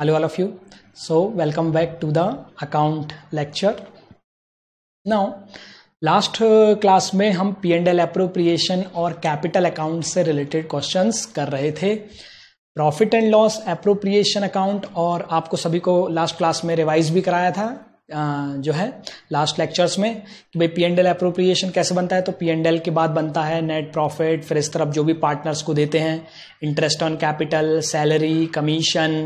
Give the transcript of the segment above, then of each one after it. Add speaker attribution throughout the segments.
Speaker 1: hello all of you so welcome back to the account lecture now last class uh, में हम P and L appropriation और capital account से related questions कर रहे थे profit and loss appropriation account और आपको सभी को लास्ट क्लास में रिवाइज भी कराया था जो है लास्ट लेक्चर्स में कि भाई पी एंड एल अप्रोप्रिएशन कैसे बनता है तो पी एंड एल के बाद बनता है नेट प्रॉफिट फिर इस तरफ जो भी पार्टनर्स को देते हैं interest on capital salary commission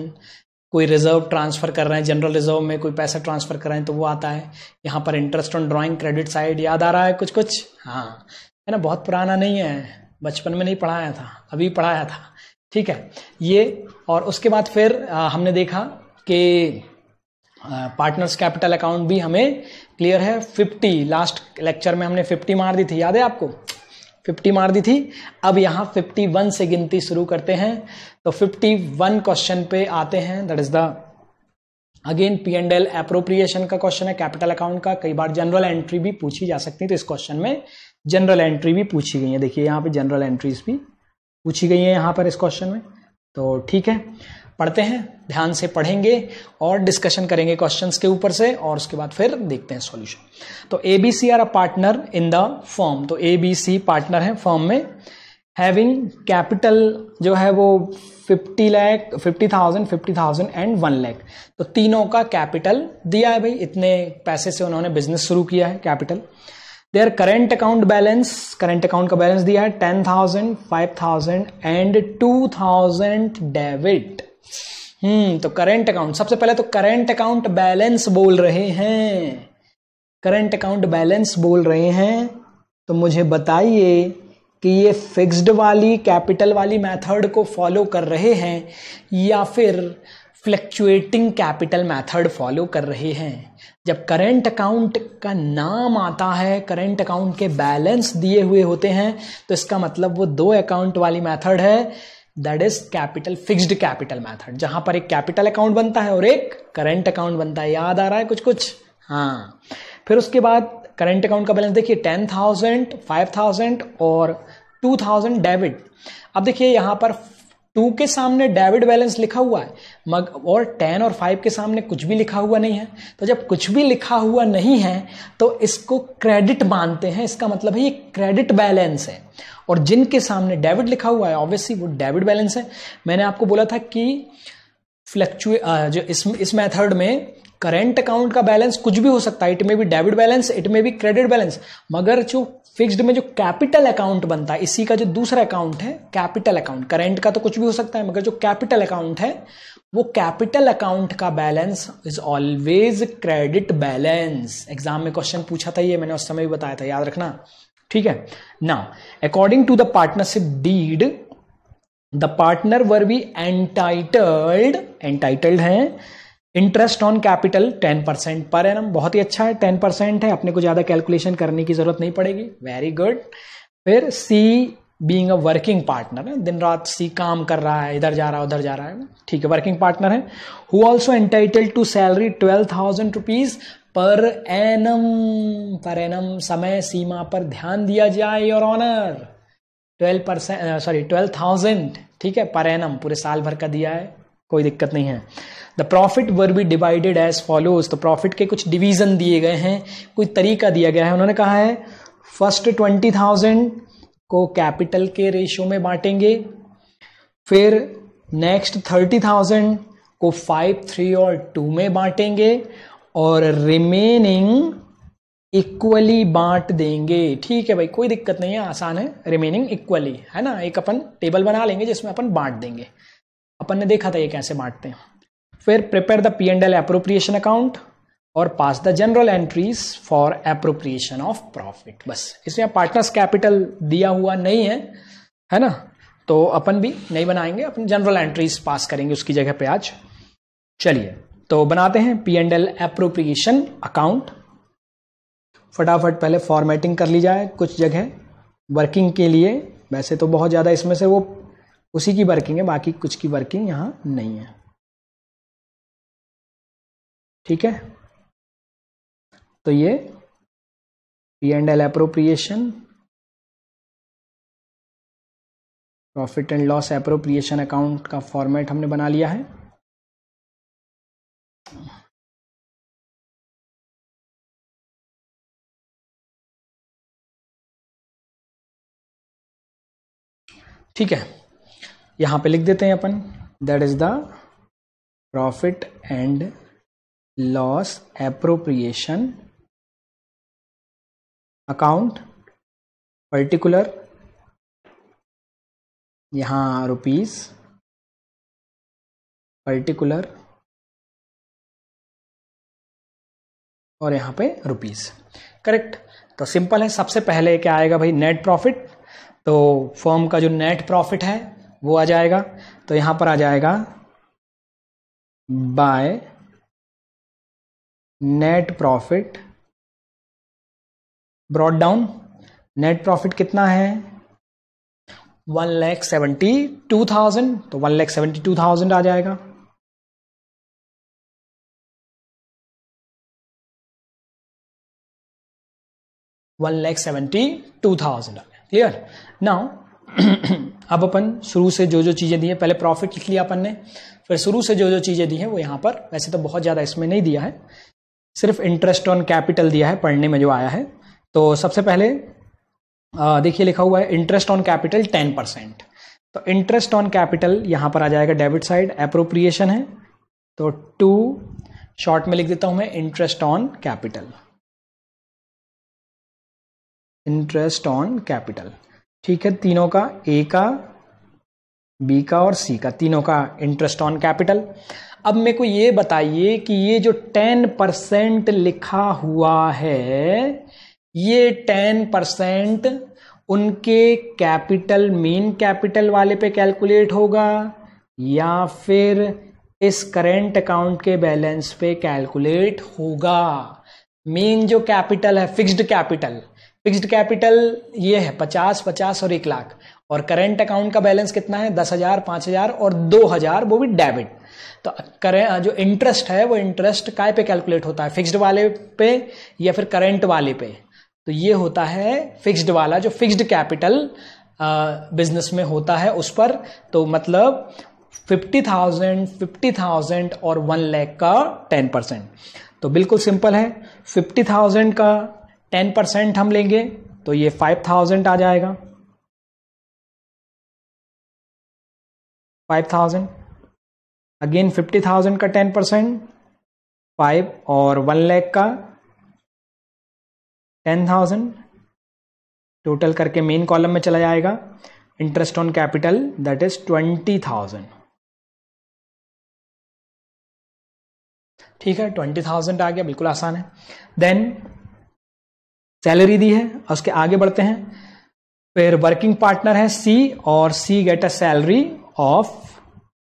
Speaker 1: कोई रिजर्व ट्रांसफर कर रहे हैं जनरल रिजर्व में कोई पैसा ट्रांसफर कर रहे हैं तो वो आता है यहाँ पर interest on drawing credit side याद आ रहा है कुछ कुछ हाँ है ना बहुत पुराना नहीं है बचपन में नहीं पढ़ाया था अभी पढ़ाया था ठीक है ये और उसके बाद फिर आ, हमने देखा कि पार्टनर्स कैपिटल अकाउंट भी हमें क्लियर है 50 लास्ट लेक्चर में हमने 50 मार दी थी याद है आपको फिफ्टी मार दी थी अब यहां फिफ्टी वन से गिनती शुरू करते हैं तो फिफ्टी वन क्वेश्चन पे आते हैं that is the again P and L appropriation का क्वेश्चन है कैपिटल अकाउंट का कई बार जनरल एंट्री भी पूछी जा सकती है तो इस क्वेश्चन में जनरल एंट्री भी पूछी गई है देखिए यहाँ पे जनरल एंट्रीज भी पूछी गई है यहाँ पर इस क्वेश्चन में तो ठीक है पढ़ते हैं ध्यान से पढ़ेंगे और डिस्कशन करेंगे क्वेश्चंस के ऊपर से और उसके बाद फिर देखते हैं सॉल्यूशन तो A B C are a partner in the firm तो ए बी सी पार्टनर है फॉर्म में हैविंग कैपिटल जो है वो fifty lakh 50,000 thousand fifty thousand and one lakh तो तीनों का कैपिटल दिया है भाई इतने पैसे से उन्होंने बिजनेस शुरू किया है capital their current account balance current account का बैलेंस दिया है ten thousand five thousand and two thousand debit hmm तो करेंट अकाउंट सबसे पहले तो करेंट अकाउंट बैलेंस बोल रहे हैं करंट अकाउंट बैलेंस बोल रहे हैं तो मुझे बताइए कि ये फिक्स्ड वाली कैपिटल वाली मेथड को फॉलो कर रहे हैं या फिर फ्लक्चुएटिंग कैपिटल मेथड फॉलो कर रहे हैं जब करंट अकाउंट का नाम आता है करंट अकाउंट के बैलेंस दिए हुए होते हैं तो इसका मतलब वो दो अकाउंट वाली मेथड है that is capital fixed capital method जहां पर एक कैपिटल अकाउंट बनता है और एक करंट अकाउंट बनता है याद आ रहा है कुछ कुछ हाँ फिर उसके बाद करंट अकाउंट का बैलेंस देखिए टेन थाउजेंड फाइव थाउजेंड और टू थाउजेंड डेबिट अब देखिए यहां पर टू के सामने डेबिट बैलेंस लिखा हुआ है मग और टेन और फाइव के सामने कुछ भी लिखा हुआ नहीं है तो जब कुछ भी लिखा हुआ नहीं है तो इसको क्रेडिट मानते हैं इसका मतलब है ये क्रेडिट बैलेंस है और जिनके सामने डेबिट लिखा हुआ है ऑब्वियसली वो डेबिट बैलेंस है मैंने आपको बोला था कि फ्लक्चुए जो इस इस मेथड में करेंट अकाउंट का बैलेंस कुछ भी हो सकता है it may be debit balance it may be credit balance मगर जो फिक्स्ड में जो कैपिटल अकाउंट बनता है इसी का जो दूसरा अकाउंट है कैपिटल अकाउंट करेंट का तो कुछ भी हो सकता है मगर जो कैपिटल अकाउंट है वो कैपिटल अकाउंट का balance is always credit balance exam में क्वेश्चन पूछा था ये मैंने उस समय भी बताया था याद रखना ठीक है ना according to the partnership deed the partner were be entitled entitled हैं interest on capital ten percent per annum बहुत ही अच्छा है टेन परसेंट है अपने को ज़्यादा कैलकुलेशन करने की ज़रूरत नहीं पड़ेगी वेरी गुड फिर C being a working partner है दिन रात सी काम कर रहा है इधर जा रहा है उधर जा रहा है ठीक है वर्किंग पार्टनर है who also entitle to salary twelve thousand rupees per annum per annum समय सीमा पर ध्यान दिया जाए your honour twelve percent sorry twelve thousand ठीक है पर एनम पूरे साल भर का दिया है कोई दिक्कत नहीं है the profit were be divided as follows तो प्रॉफिट के कुछ डिवीजन दिए गए हैं कोई तरीका दिया गया है उन्होंने कहा है फर्स्ट ट्वेंटी थाउजेंड को कैपिटल के रेशियो में बांटेंगे फिर नेक्स्ट थर्टी थाउजेंड को फाइव थ्री और टू में बांटेंगे और रिमेनिंग इक्वली बांट देंगे ठीक है भाई कोई दिक्कत नहीं है आसान है रिमेनिंग इक्वली है ना एक अपन टेबल बना लेंगे जिसमें अपन बांट देंगे अपन ने देखा था ये कैसे बांटते हैं फिर prepare the P and L appropriation account और pass the journal entries for appropriation of profit बस इसमें पार्टनर्स कैपिटल दिया हुआ नहीं है है ना तो अपन भी नहीं बनाएंगे अपन जनरल एंट्रीज पास करेंगे उसकी जगह पे आज चलिए तो बनाते हैं P and L appropriation account फटाफट पहले फॉर्मेटिंग कर ली जाए कुछ जगह वर्किंग के लिए
Speaker 2: वैसे तो बहुत ज़्यादा इसमें से वो उसी की वर्किंग है बाकी कुछ की वर्किंग यहाँ नहीं है ठीक है तो ये P and L appropriation profit and loss appropriation account का फॉर्मेट हमने बना लिया है ठीक है यहां पे लिख देते हैं अपन that is the profit and loss appropriation account particular यहाँ रुपीस पर्टिकुलर और यहाँ पे रुपीस
Speaker 1: करेक्ट तो सिंपल है सबसे पहले क्या आएगा भाई नेट प्रॉफिट तो फॉर्म का जो नेट प्रॉफिट है वो आ जाएगा तो यहां पर आ जाएगा
Speaker 2: by net profit brought down net profit कितना है one lakh seventy two thousand तो one lakh seventy two thousand आ जाएगा one lakh seventy two thousand आ गया क्लियर नाउ
Speaker 1: अब अपन शुरू से जो जो चीज़ें दी हैं पहले प्रॉफिट लिख लिया अपन ने फिर शुरू से जो जो चीज़ें दी हैं वो यहां पर वैसे तो बहुत ज़्यादा इसमें नहीं दिया है सिर्फ इंटरेस्ट ऑन कैपिटल दिया है पढ़ने में जो आया है तो सबसे पहले देखिए लिखा हुआ है interest on capital ten percent तो इंटरेस्ट ऑन कैपिटल यहां पर आ जाएगा डेबिट साइड अप्रोप्रिएशन है तो टू शॉर्ट में लिख देता हूं मैं interest on capital interest on capital ठीक है तीनों का ए का बी का और सी का तीनों का इंटरेस्ट ऑन कैपिटल अब मेरे को ये बताइए कि ये जो टेन परसेंट लिखा हुआ है ये टेन परसेंट उनके कैपिटल मेन कैपिटल वाले पे कैलकुलेट होगा या फिर इस करेंट अकाउंट के बैलेंस पे कैलकुलेट होगा मेन जो कैपिटल है फिक्स्ड कैपिटल फिक्स्ड कैपिटल ये है पचास पचास और एक लाख और करेंट अकाउंट का बैलेंस कितना है दस हजार पांच हजार और दो हजार वो भी डेबिट तो करें जो इंटरेस्ट है वो इंटरेस्ट काय पे कैलकुलेट होता है फिक्स्ड वाले पे या फिर करेंट वाले पे तो ये होता है फिक्स्ड वाला जो फिक्स्ड कैपिटल बिजनेस में होता है उस पर तो मतलब फिफ्टी थाउजेंड फिफ्टी थाउजेंड और वन लैख का टेन परसेंट तो बिल्कुल सिंपल है फिफ्टी
Speaker 2: थाउजेंड का टेन परसेंट हम लेंगे तो ये फाइव थाउजेंड आ जाएगा five thousand again fifty thousand का टेन परसेंट फाइव और वन लैख का
Speaker 1: टेन थाउजेंड टोटल करके मेन कॉलम में चला जाएगा interest on capital that is twenty thousand ठीक है ट्वेंटी थाउजेंड आ गया बिल्कुल आसान है देन सैलरी दी है उसके आगे बढ़ते हैं फिर वर्किंग पार्टनर है सी और C get a salary of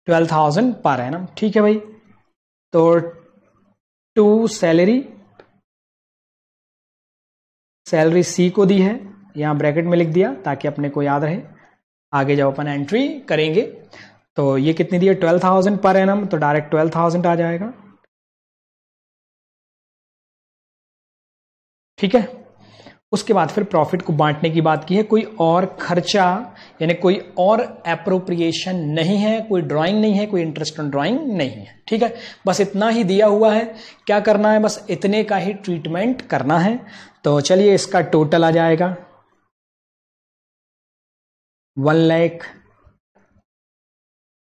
Speaker 1: twelve thousand per annum ठीक है भाई तो टू सैलरी सैलरी सी को दी है यहां ब्रैकेट में लिख दिया ताकि अपने को याद रहे आगे जब अपन एंट्री करेंगे तो ये कितनी दी है ट्वेल्व थाउजेंड पर एनम तो
Speaker 2: डायरेक्ट ट्वेल्व थाउजेंड आ जाएगा ठीक है उसके बाद फिर प्रॉफिट को बांटने की बात की है कोई और खर्चा
Speaker 1: यानी कोई और अप्रोप्रिएशन नहीं है कोई ड्राइंग नहीं है कोई इंटरेस्ट ऑन ड्राइंग नहीं है ठीक है बस इतना ही दिया हुआ है क्या करना है बस इतने का ही ट्रीटमेंट
Speaker 2: करना है तो चलिए इसका टोटल आ जाएगा one lakh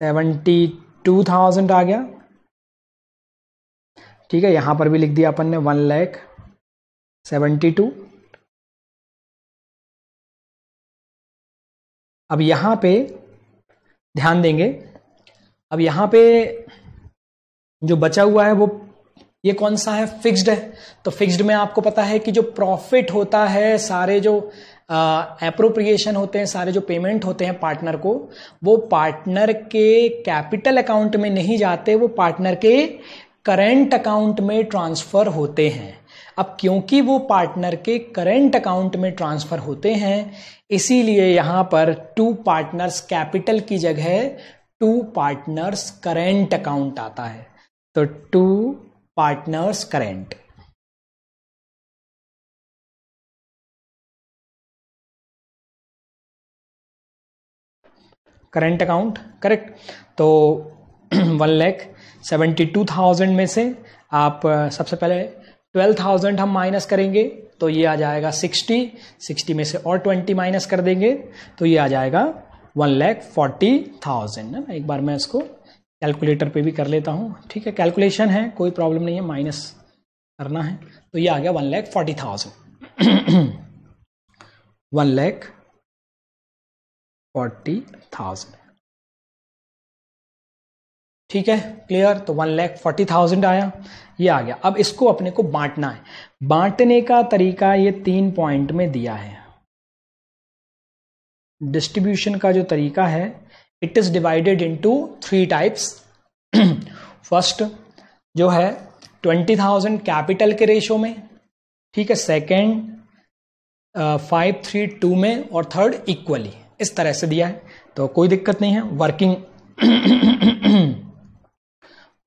Speaker 2: seventy two thousand आ गया ठीक है यहां पर भी लिख दिया अपन ने वन लैख सेवेंटी टू अब यहाँ पे ध्यान देंगे अब यहाँ पे
Speaker 1: जो बचा हुआ है वो ये कौन सा है फिक्स्ड है तो फिक्स्ड में आपको पता है कि जो प्रॉफिट होता है सारे जो अप्रोप्रिएशन होते हैं सारे जो पेमेंट होते हैं पार्टनर को वो पार्टनर के कैपिटल अकाउंट में नहीं जाते वो पार्टनर के करंट अकाउंट में ट्रांसफर होते हैं अब क्योंकि वो पार्टनर के करेंट अकाउंट में ट्रांसफर होते हैं इसीलिए यहां पर टू पार्टनर्स कैपिटल की जगह टू पार्टनर्स करेंट अकाउंट
Speaker 2: आता है तो two partners current current account correct तो one lakh
Speaker 1: seventy two thousand में से आप सबसे पहले ट्वेल्व थाउजेंड हम माइनस करेंगे तो ये आ जाएगा सिक्सटी सिक्सटी में से और ट्वेंटी माइनस कर देंगे तो ये आ जाएगा वन लैख फोर्टी थाउजेंड है ना एक बार मैं इसको कैलकुलेटर पे भी कर लेता हूँ ठीक है कैलकुलेशन है कोई प्रॉब्लम नहीं है माइनस करना है तो ये आ गया one lakh
Speaker 2: forty thousand one lakh forty thousand ठीक है
Speaker 1: क्लियर तो वन लैख फोर्टी थाउजेंड आया ये आ गया अब इसको अपने को बांटना है बांटने का तरीका ये तीन पॉइंट में दिया है डिस्ट्रीब्यूशन का जो तरीका है it is divided into three types first जो है ट्वेंटी थाउजेंड कैपिटल के रेशो में ठीक है सेकेंड फाइव थ्री टू में और थर्ड इक्वली इस तरह से दिया है तो कोई दिक्कत नहीं है वर्किंग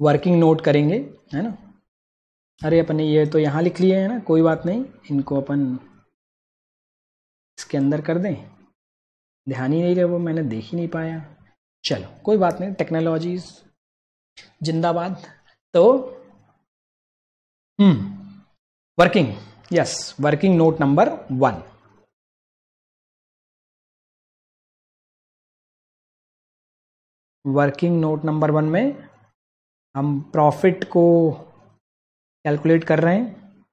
Speaker 1: वर्किंग नोट करेंगे है ना अरे अपन ये तो यहाँ लिख लिए है ना कोई बात नहीं इनको अपन इसके अंदर कर दें ध्यान ही नहीं रहे वो मैंने देख ही नहीं पाया चलो कोई बात नहीं टेक्नोलॉजीज
Speaker 2: जिंदाबाद तो hmm working yes working note number one working note number one में हम प्रॉफिट को कैलकुलेट कर रहे हैं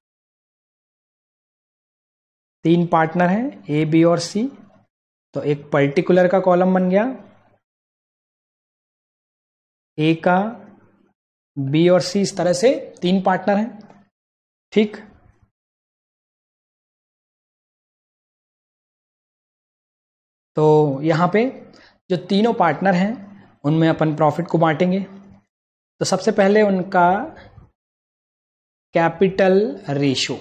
Speaker 2: तीन पार्टनर हैं ए बी और सी तो एक पर्टिकुलर का कॉलम बन गया ए का बी और सी इस तरह से तीन पार्टनर हैं ठीक तो यहां पे जो तीनों पार्टनर हैं उनमें अपन प्रॉफिट को बांटेंगे तो सबसे पहले उनका कैपिटल रेशो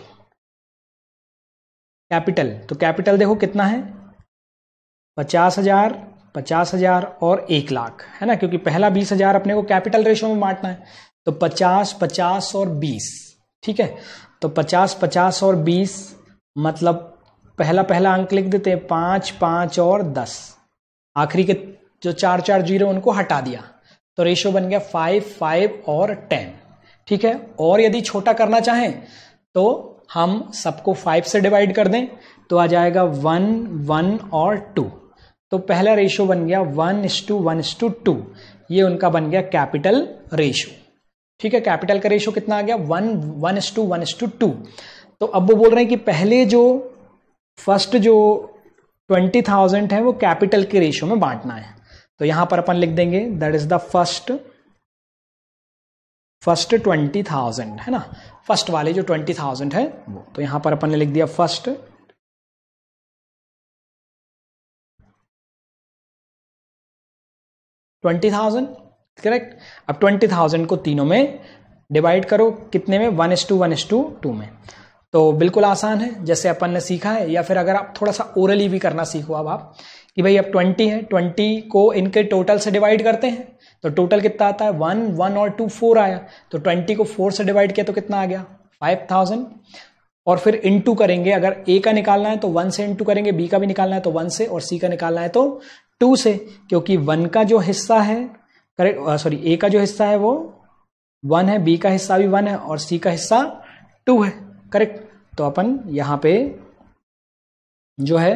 Speaker 2: कैपिटल तो कैपिटल देखो कितना है पचास
Speaker 1: हजार पचास हजार और एक लाख है ना क्योंकि पहला बीस हजार अपने को कैपिटल रेशो में बांटना है तो पचास पचास और बीस ठीक है तो पचास पचास और बीस मतलब पहला पहला अंक लिख देते हैं पांच पांच और दस आखिरी के जो चार चार जीरो उनको हटा दिया तो रेशियो बन गया फाइव फाइव और टेन ठीक है और यदि छोटा करना चाहें तो हम सबको फाइव से डिवाइड कर दें तो आ जाएगा वन वन और टू तो पहला रेशियो बन गया one is to one is to two ये उनका बन गया कैपिटल रेशियो ठीक है कैपिटल का रेशियो कितना आ गया one one is to one is to two तो अब वो बोल रहे हैं कि पहले जो फर्स्ट जो ट्वेंटी थाउजेंड है वो कैपिटल के रेशियो में बांटना है तो यहां पर अपन लिख देंगे that is the first
Speaker 2: first twenty thousand है ना फर्स्ट वाले जो ट्वेंटी थाउजेंड है वो तो यहां पर अपन ने लिख दिया फर्स्ट ट्वेंटी थाउजेंड करेक्ट अब ट्वेंटी
Speaker 1: थाउजेंड को तीनों में डिवाइड करो कितने में one is to one is to two में तो बिल्कुल आसान है जैसे अपन ने सीखा है या फिर अगर आप थोड़ा सा ओरली भी करना सीखो अब आप कि भाई अब ट्वेंटी है ट्वेंटी को इनके टोटल से डिवाइड करते हैं तो टोटल कितना आता है वन वन और टू फोर आया तो ट्वेंटी को फोर से डिवाइड किया तो कितना आ गया फाइव थाउजेंड और फिर इंटू करेंगे अगर ए का निकालना है तो वन से इंटू करेंगे बी का भी निकालना है तो वन से और सी का निकालना है तो टू से क्योंकि वन का जो हिस्सा है करेक्ट सॉरी ए का जो हिस्सा है वो वन है बी का हिस्सा भी वन है और सी का हिस्सा टू है करेक्ट तो
Speaker 2: अपन यहाँ पे जो है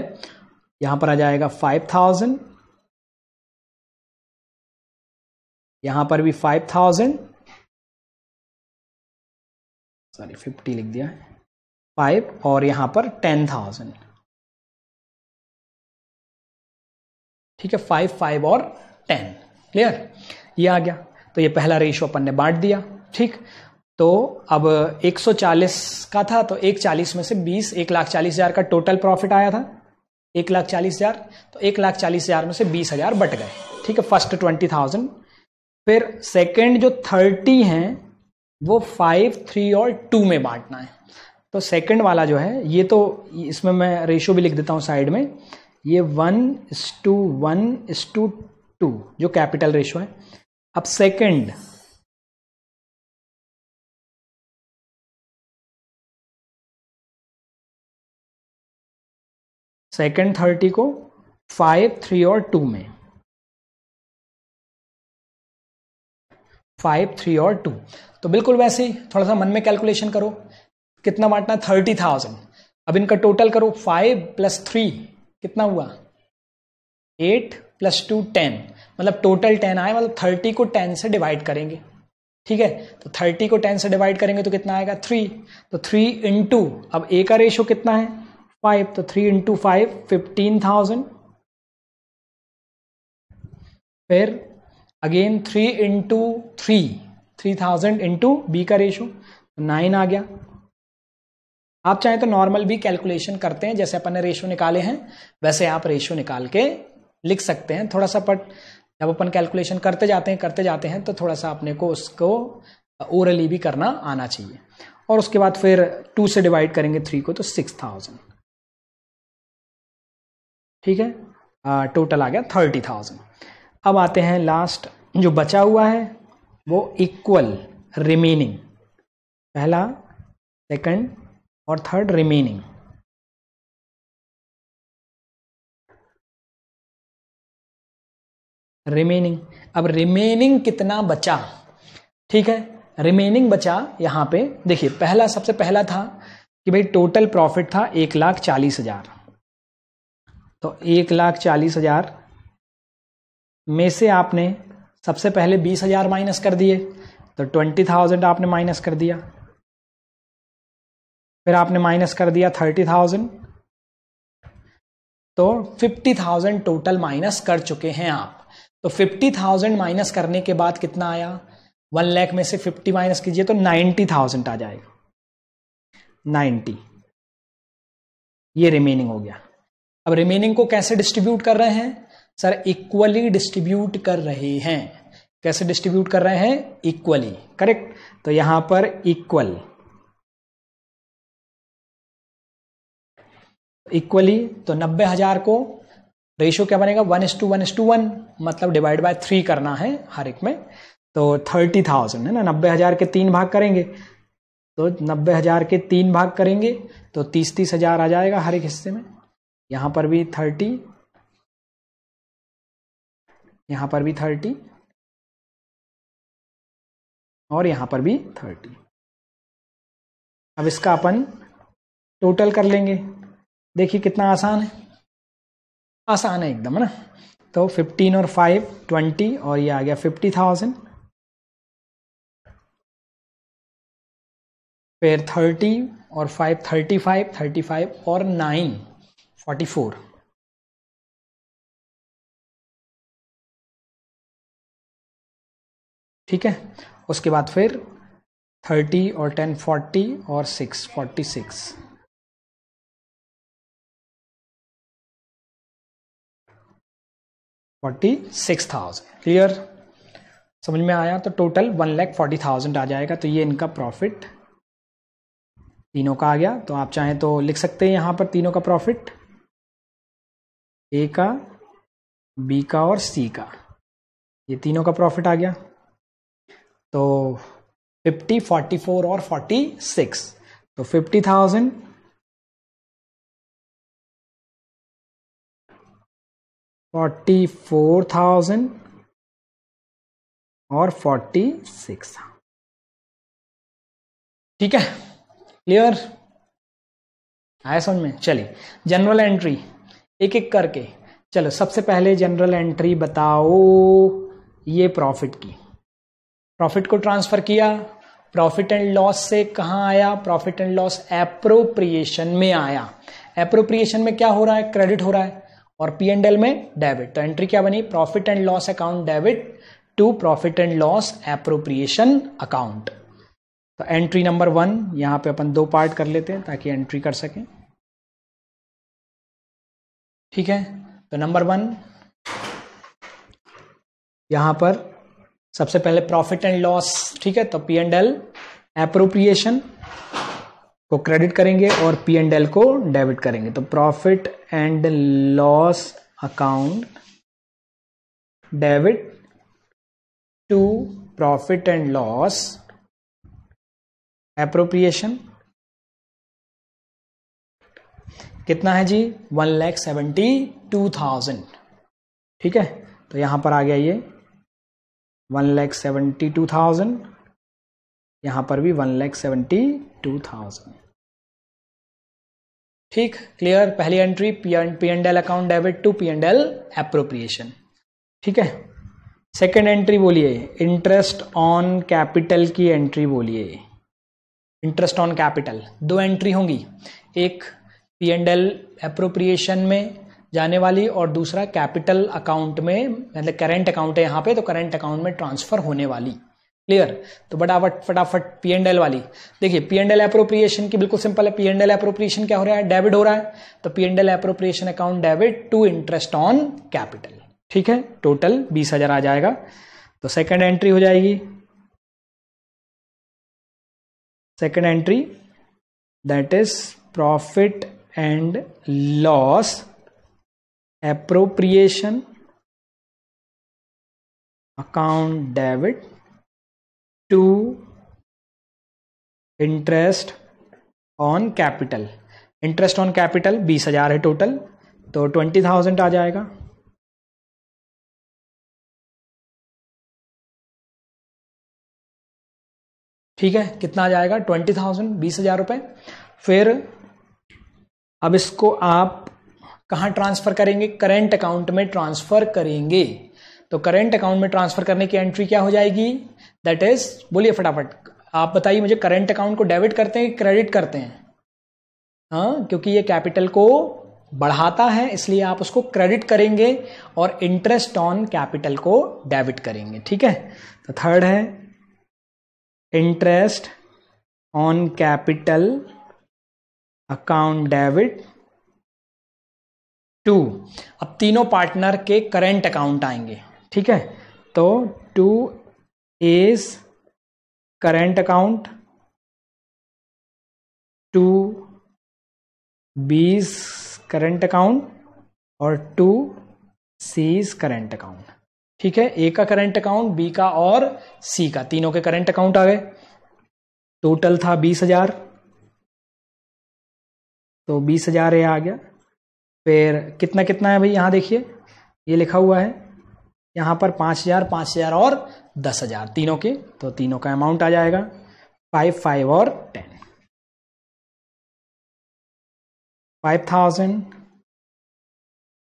Speaker 2: यहां पर आ जाएगा फाइव थाउजेंड यहां पर भी फाइव थाउजेंड सॉरी फिफ्टी लिख दिया फाइव और यहां पर टेन थाउजेंड
Speaker 1: ठीक है फाइव फाइव और टेन क्लियर ये आ गया तो ये पहला रेशो अपन ने बांट दिया ठीक तो अब 140 का था तो एक चालीस में से 20 एक लाख चालीस हजार का टोटल प्रॉफिट आया था एक लाख चालीस हज़ार तो एक लाख चालीस हज़ार में से बीस हज़ार बट गए ठीक है फर्स्ट ट्वेंटी थाउजेंड फिर सेकंड जो थर्टी है वो फाइव थ्री और टू में बांटना है तो सेकंड वाला जो है ये तो इसमें मैं रेशो भी लिख देता हूँ साइड में ये one is
Speaker 2: to one is to two जो कैपिटल रेशो है अब सेकंड सेकेंड थर्टी को फाइव थ्री और टू में फाइव
Speaker 1: थ्री और टू तो बिल्कुल वैसे ही थोड़ा सा मन में कैलकुलेशन करो कितना बांटना थर्टी थाउजेंड अब इनका टोटल करो फाइव प्लस थ्री कितना हुआ एट प्लस टू टेन मतलब टोटल टेन आए मतलब थर्टी को टेन से डिवाइड करेंगे ठीक है तो थर्टी को टेन से डिवाइड करेंगे तो कितना आएगा थ्री तो थ्री इंटू अब ए का रेशो कितना है फाइव तो three into five fifteen thousand फिर again three into three three thousand into B का रेशो नाइन आ गया आप चाहें तो नॉर्मल भी कैलकुलेशन करते हैं जैसे अपन ने रेशो निकाले हैं वैसे आप रेशो निकाल के लिख सकते हैं थोड़ा सा बट जब अपन कैलकुलेशन करते जाते हैं करते जाते हैं तो थोड़ा सा अपने को उसको ओरली भी करना आना चाहिए और उसके बाद फिर टू से डिवाइड करेंगे थ्री को तो सिक्स थाउजेंड ठीक है आ, टोटल आ गया थर्टी थाउजेंड अब आते हैं लास्ट जो बचा हुआ है वो
Speaker 2: इक्वल रिमेनिंग पहला सेकंड और थर्ड रिमेनिंग रिमेनिंग अब रिमेनिंग कितना बचा
Speaker 1: ठीक है रिमेनिंग बचा यहाँ पे देखिए पहला सबसे पहला था कि भाई टोटल प्रॉफिट था एक लाख चालीस हजार तो एक लाख चालीस हजार में से आपने सबसे पहले बीस हजार माइनस कर दिए तो ट्वेंटी थाउजेंड आपने माइनस कर दिया फिर आपने माइनस कर दिया थर्टी थाउजेंड तो फिफ्टी थाउजेंड टोटल माइनस कर चुके हैं आप तो फिफ्टी थाउजेंड माइनस करने के बाद कितना आया वन लैख में से फिफ्टी माइनस कीजिए तो नाइन्टी थाउजेंड आ जाएगा नाइन्टी ये रिमेनिंग हो गया अब रिमेनिंग को कैसे डिस्ट्रीब्यूट कर रहे हैं सर इक्वली डिस्ट्रीब्यूट कर रहे हैं कैसे डिस्ट्रीब्यूट कर रहे हैं इक्वली करेक्ट तो यहां पर इक्वल इक्वली तो नब्बे हजार को रेशो क्या बनेगा one is to one is to one मतलब डिवाइड बाय थ्री करना है हर एक में तो थर्टी थाउजेंड है ना नब्बे हजार के तीन भाग करेंगे तो नब्बे हजार के तीन भाग करेंगे
Speaker 2: तो तीस तीस हजार आ जाएगा हर एक हिस्से में यहां पर भी थर्टी यहां पर भी थर्टी और यहां पर भी थर्टी अब इसका अपन टोटल कर लेंगे देखिए कितना आसान है आसान है एकदम ना
Speaker 1: तो फिफ्टीन और फाइव ट्वेंटी और ये आ गया फिफ्टी थाउजेंड
Speaker 2: फिर थर्टी और five thirty five thirty five और नाइन फोर्टी फोर ठीक है उसके बाद फिर थर्टी और टेन फोर्टी और six forty six forty six thousand clear समझ में आया तो total one
Speaker 1: lakh forty thousand आ जाएगा तो ये इनका प्रॉफिट तीनों का आ गया तो आप चाहें तो लिख सकते हैं यहां पर तीनों का प्रॉफिट ए का बी का और सी का ये तीनों का प्रॉफिट आ गया तो
Speaker 2: फिफ्टी फोर्टी फोर और फोर्टी सिक्स तो fifty thousand forty four thousand और फोर्टी सिक्स ठीक है क्लियर आया समझ में चलिए जनरल एंट्री एक एक करके चलो सबसे पहले
Speaker 1: जनरल एंट्री बताओ ये प्रॉफिट की प्रॉफिट को ट्रांसफर किया प्रॉफिट एंड लॉस से कहाँ आया प्रॉफिट एंड लॉस एप्रोप्रिएशन में आया एप्रोप्रिएशन में क्या हो रहा है क्रेडिट हो रहा है और पी एंड एल में डेबिट तो एंट्री क्या बनी profit and loss account debit to profit and loss appropriation account तो एंट्री नंबर वन यहां पे अपन दो पार्ट कर लेते हैं ताकि एंट्री कर सकें ठीक है तो नंबर वन यहां पर सबसे पहले प्रॉफिट एंड लॉस ठीक है तो पी एंड एल एप्रोप्रिएशन को क्रेडिट करेंगे और पी एंड एल को डेबिट करेंगे तो profit and loss account
Speaker 2: debit to profit and loss appropriation कितना है जी one lakh seventy two thousand
Speaker 1: ठीक है तो यहां पर आ गया ये one lakh seventy two thousand यहां पर भी one lakh seventy two thousand ठीक क्लियर पहली entry P and L account debit to P and L appropriation ठीक है सेकेंड एंट्री बोलिए इंटरेस्ट ऑन कैपिटल की एंट्री बोलिए इंटरेस्ट ऑन कैपिटल दो एंट्री होंगी एक पी एंड एल अप्रोप्रिएशन में जाने वाली और दूसरा कैपिटल अकाउंट में मतलब करेंट अकाउंट है यहाँ पे तो करेंट अकाउंट में ट्रांसफर होने वाली क्लियर तो बटावट फटाफट पी एंड एल वाली देखिए पी एंड एल अप्रोप्रिएशन की बिल्कुल सिंपल है पी एंड एल अप्रोप्रिएशन क्या हो रहा है डेबिट हो रहा है तो P and L appropriation account debit to interest on capital ठीक है टोटल बीस हजार आ जाएगा तो सेकंड एंट्री हो जाएगी second entry that is
Speaker 2: profit and loss appropriation account debit to interest on capital interest on capital बीस हजार है टोटल तो ट्वेंटी थाउजेंड आ जाएगा ठीक है कितना आ जाएगा ट्वेंटी थाउजेंड बीस हजार रुपये फिर
Speaker 1: अब इसको आप कहाँ ट्रांसफर करेंगे करेंट अकाउंट में ट्रांसफर करेंगे तो करेंट अकाउंट में ट्रांसफर करने की एंट्री क्या हो जाएगी दैट इज बोलिए फटाफट आप बताइए मुझे करेंट अकाउंट को डेबिट करते हैं क्रेडिट करते हैं हाँ क्योंकि ये कैपिटल को बढ़ाता है इसलिए आप उसको क्रेडिट करेंगे और इंटरेस्ट ऑन कैपिटल को डेबिट करेंगे ठीक है तो थर्ड है interest on capital account debit to अब तीनों पार्टनर के
Speaker 2: करेंट अकाउंट आएंगे ठीक है तो to A's current account to B's current account और टू
Speaker 1: सीज करेंट अकाउंट ठीक है ए का करंट अकाउंट बी का और सी का तीनों के करंट अकाउंट आ गए टोटल था बीस हजार तो बीस हजार ये आ गया फिर कितना कितना है भाई यहाँ देखिए ये लिखा हुआ है यहाँ पर पाँच हज़ार पाँच हज़ार और दस हज़ार तीनों के तो तीनों का
Speaker 2: अमाउंट आ जाएगा फाइव फाइव और ten five thousand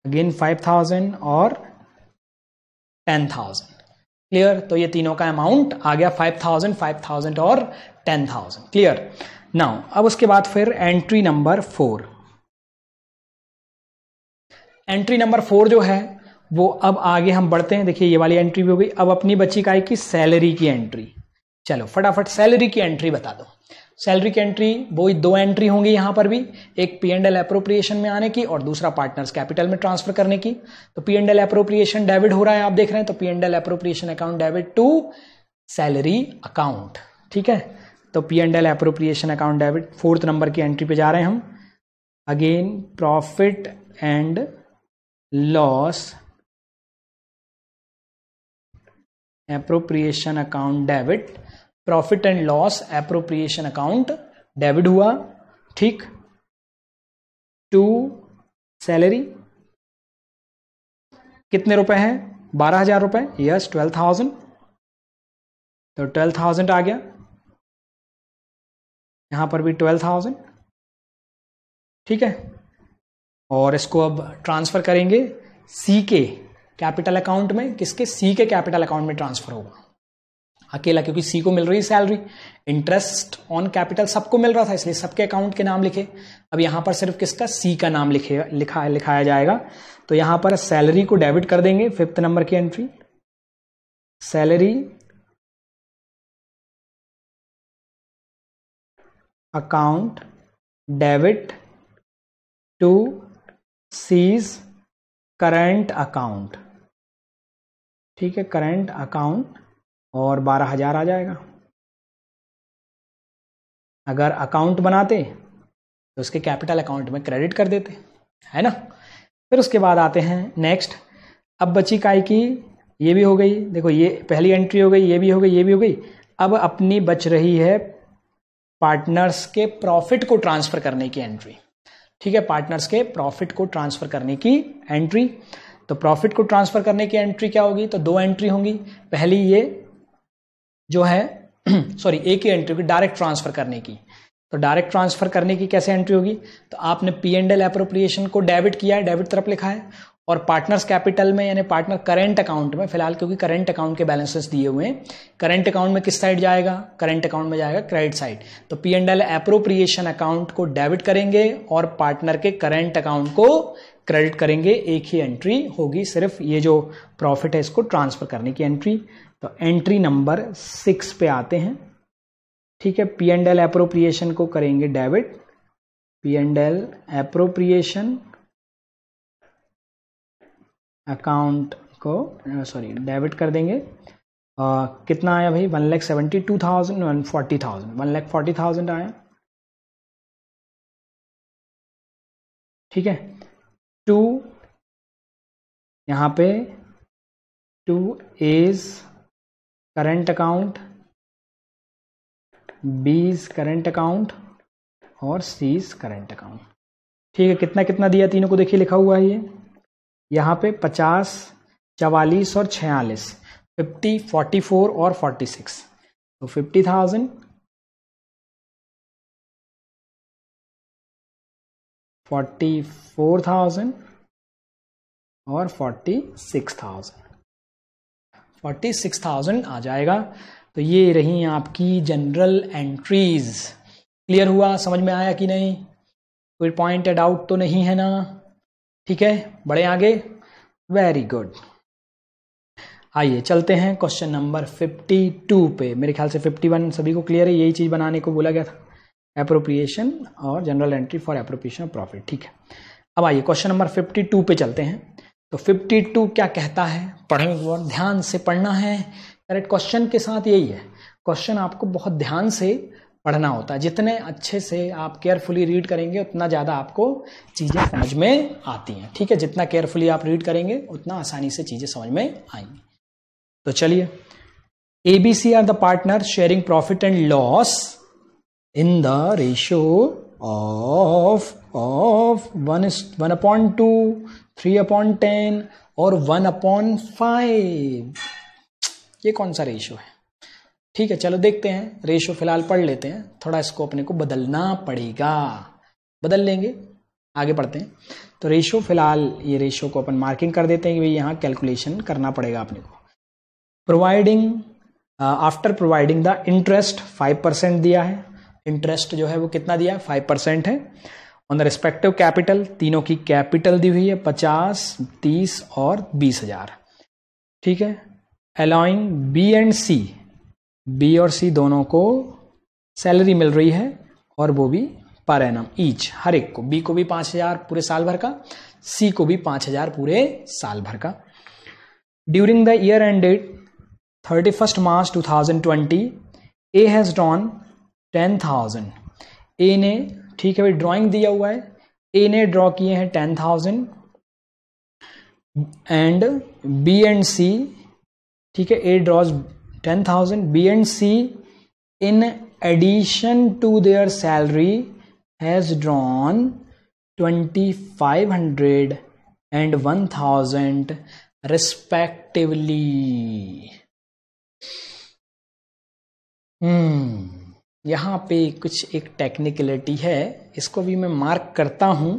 Speaker 2: again five thousand और
Speaker 1: टेन थाउजेंड क्लियर तो ये तीनों का अमाउंट आ गया फाइव थाउजेंड फाइव थाउजेंड और टेन थाउजेंड क्लियर नाउ अब उसके बाद फिर entry number four entry number four जो है वो अब आगे हम बढ़ते हैं देखिए ये वाली एंट्री भी हो गई अब अपनी बच्ची का आएगी सैलरी की एंट्री चलो फटाफट सैलरी की एंट्री बता दो सैलरी की एंट्री वो दो एंट्री होंगी यहाँ पर भी एक पी एंड एल अप्रोप्रिएशन में आने की और दूसरा पार्टनर्स कैपिटल में ट्रांसफर करने की तो P and L appropriation debit हो रहा है आप देख रहे हैं तो P and L appropriation account debit to salary account ठीक है तो P and L appropriation account debit fourth number की एंट्री पे जा रहे हैं हम
Speaker 2: again profit and loss appropriation account debit
Speaker 1: profit and loss appropriation account debit हुआ ठीक
Speaker 2: टू सैलरी कितने रुपए हैं बारह हजार रुपए यस ट्वेल्व थाउजेंड तो ट्वेल्व थाउजेंड आ गया यहाँ पर भी ट्वेल्व थाउजेंड ठीक है और इसको अब ट्रांसफ़र करेंगे सी के
Speaker 1: कैपिटल अकाउंट में किसके सी के कैपिटल अकाउंट में ट्रांसफ़र होगा अकेला क्योंकि सी को मिल रही है सैलरी इंटरेस्ट ऑन कैपिटल सबको मिल रहा था इसलिए सबके अकाउंट के नाम लिखे अब यहां पर सिर्फ किसका सी का नाम लिखे लिखा लिखाया जाएगा तो यहां पर सैलरी को डेबिट कर
Speaker 2: देंगे फिफ्थ नंबर की entry salary account debit to C's current account ठीक है करंट अकाउंट और बारह हजार आ जाएगा अगर अकाउंट बनाते तो उसके
Speaker 1: कैपिटल अकाउंट में क्रेडिट कर देते है ना फिर उसके बाद आते हैं नेक्स्ट अब बची काय की ये भी हो गई देखो ये पहली एंट्री हो गई ये भी हो गई ये भी हो गई अब अपनी बच रही है पार्टनर्स के प्रॉफिट को ट्रांसफर करने की एंट्री ठीक है पार्टनर्स के प्रॉफिट को ट्रांसफर करने की एंट्री तो प्रॉफिट को ट्रांसफर करने की एंट्री क्या होगी तो दो एंट्री होंगी पहली ये जो है सॉरी एक ही एंट्री होगी डायरेक्ट ट्रांसफर करने की तो डायरेक्ट ट्रांसफर करने की कैसे एंट्री होगी तो आपने पी एंड एल अप्रोप्रिएशन को डेबिट किया है डेबिट तरफ लिखा है और पार्टनर्स कैपिटल में यानी पार्टनर करेंट अकाउंट में फिलहाल क्योंकि करेंट अकाउंट के बैलेंसेस दिए हुए हैं करेंट अकाउंट में किस साइड जाएगा करेंट अकाउंट में जाएगा क्रेडिट साइड तो P and L appropriation account को डेबिट करेंगे और पार्टनर के करेंट अकाउंट को क्रेडिट करेंगे एक ही एंट्री होगी सिर्फ ये जो प्रॉफिट है इसको ट्रांसफर करने की एंट्री तो एंट्री नंबर सिक्स पे आते हैं ठीक है पी एंड एल अप्रोप्रिएशन को करेंगे debit P and L appropriation account को सॉरी डेबिट कर देंगे आ, कितना आया भाई one lakh seventy two
Speaker 2: thousand one forty thousand one lakh forty thousand आया ठीक है टू यहाँ पे to A's current account B's current account और सीज करेंट अकाउंट
Speaker 1: ठीक है कितना कितना दिया तीनों को देखिए लिखा हुआ है ये यहाँ पे पचास
Speaker 2: चवालीस और छियालीस फिफ्टी फोर्टी फोर और फोर्टी सिक्स तो fifty thousand forty four thousand और forty
Speaker 1: six thousand forty six thousand आ जाएगा तो ये रही आपकी जनरल एंट्रीज क्लियर हुआ समझ में आया कि नहीं कोई पॉइंट डाउट तो नहीं है ना ठीक है बड़े आगे वेरी गुड आइए चलते हैं क्वेश्चन नंबर 52 पे मेरे ख्याल से 51 सभी को क्लियर है यही चीज़ बनाने को बोला गया था अप्रोप्रिएशन और journal entry for appropriation of profit ठीक है अब आइए क्वेश्चन नंबर 52 पे चलते हैं तो 52 क्या कहता है पढ़ें और ध्यान से पढ़ना है करेक्ट क्वेश्चन के साथ यही है क्वेश्चन आपको बहुत ध्यान से पढ़ना होता है जितने अच्छे से आप केयरफुली रीड करेंगे उतना ज़्यादा आपको चीज़ें समझ में आती हैं ठीक है जितना केयरफुली आप रीड करेंगे उतना आसानी से चीज़ें समझ में आएंगी तो चलिए A B C are the partner sharing profit and loss in the ratio of of one one upon two three upon ten और वन अपॉइंट फाइव ये कौन सा रेशियो है ठीक है चलो देखते हैं रेशो फिलहाल पढ़ लेते हैं थोड़ा इसको अपने को बदलना पड़ेगा बदल लेंगे आगे पढ़ते हैं तो रेशो फिलहाल ये रेशो को अपन मार्किंग कर देते हैं कि भाई यहाँ कैलकुलेशन करना पड़ेगा अपने को providing after providing the interest five percent दिया है इंटरेस्ट जो है वो कितना दिया है फाइव परसेंट है ऑन द रिस्पेक्टिव कैपिटल तीनों की कैपिटल दी हुई है पचास तीस और बीस हजार ठीक है allowing B and C B और सी दोनों को सैलरी मिल रही है और वो भी पर एन एम ईच हर एक को बी को भी पांच हजार पूरे साल भर का सी को भी पांच हजार पूरे साल भर का during the year end date thirty first March two thousand twenty A has drawn ten thousand A ने ठीक है भाई ड्रॉइंग दिया हुआ है ए ने ड्रॉ किए हैं ten thousand and B and C ठीक है A draws ten thousand B and C in addition to their salary has drawn twenty five hundred and one thousand respectively यहाँ पे कुछ एक टेक्निकलिटी है इसको भी मैं मार्क
Speaker 2: करता हूँ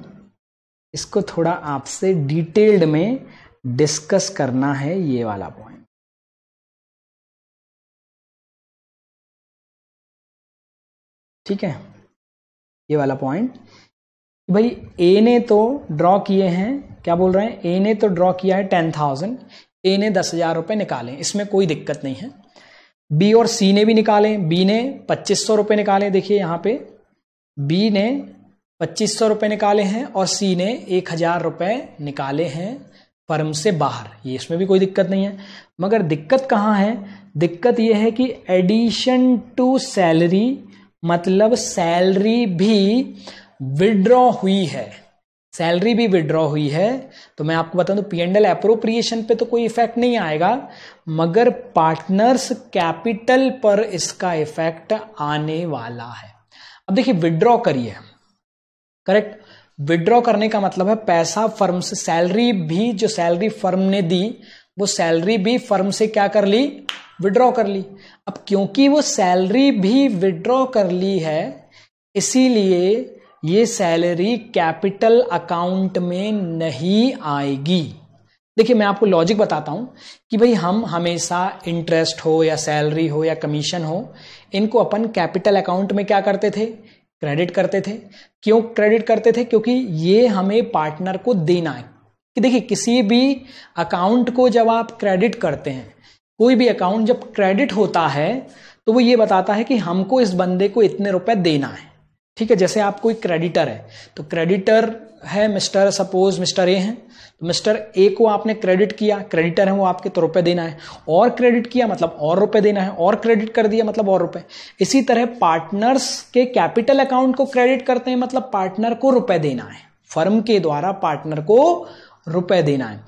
Speaker 2: इसको थोड़ा आपसे डिटेल्ड में डिस्कस करना है ये वाला पॉइंट ठीक है ये वाला पॉइंट
Speaker 1: भाई ए ने तो ड्रॉ किए हैं क्या बोल रहे हैं ए ने तो ड्रॉ किया है टेन थाउजेंड ए ने दस हजार रुपये निकाले इसमें कोई दिक्कत नहीं है बी और सी ने भी निकाले बी ने पच्चीस सौ रुपये निकाले देखिए यहाँ पे बी ने पच्चीस सौ रुपये निकाले हैं और सी ने एक हजार रुपये निकाले हैं फर्म से बाहर ये इसमें भी कोई दिक्कत नहीं है मगर दिक्कत कहाँ है दिक्कत यह है कि एडिशन टू सैलरी मतलब सैलरी भी विड्रॉ हुई है सैलरी भी विड्रॉ हुई है तो मैं आपको बता दूं पी एंड एल अप्रोप्रिएशन पे तो कोई इफेक्ट नहीं आएगा मगर पार्टनर्स कैपिटल पर इसका इफेक्ट आने वाला है अब देखिए विड्रॉ करिए करेक्ट विड्रॉ करने का मतलब है पैसा फर्म से सैलरी भी जो सैलरी फर्म ने दी वो सैलरी भी फर्म से क्या कर ली विड्रॉ कर ली अब क्योंकि वो सैलरी भी विड्रॉ कर ली है इसीलिए ये सैलरी कैपिटल अकाउंट में नहीं आएगी देखिए मैं आपको लॉजिक बताता हूं कि भाई हम हमेशा इंटरेस्ट हो या सैलरी हो या कमीशन हो इनको अपन कैपिटल अकाउंट में क्या करते थे क्रेडिट करते थे क्यों क्रेडिट करते थे क्योंकि ये हमें पार्टनर को देना है कि देखिए किसी भी अकाउंट को जब आप क्रेडिट करते हैं कोई भी अकाउंट जब क्रेडिट होता है तो वो ये बताता है कि हमको इस बंदे को इतने रुपए देना है ठीक है जैसे आप कोई क्रेडिटर है तो क्रेडिटर है मिस्टर सपोज मिस्टर ए हैं तो मिस्टर ए को आपने क्रेडिट किया क्रेडिटर है वो आपके तो रुपए देना है और क्रेडिट किया मतलब और रुपए देना है और क्रेडिट कर दिया मतलब और रुपए इसी तरह पार्टनर्स के कैपिटल अकाउंट को क्रेडिट करते हैं मतलब पार्टनर को रुपए देना है फर्म के द्वारा पार्टनर को रुपए देना है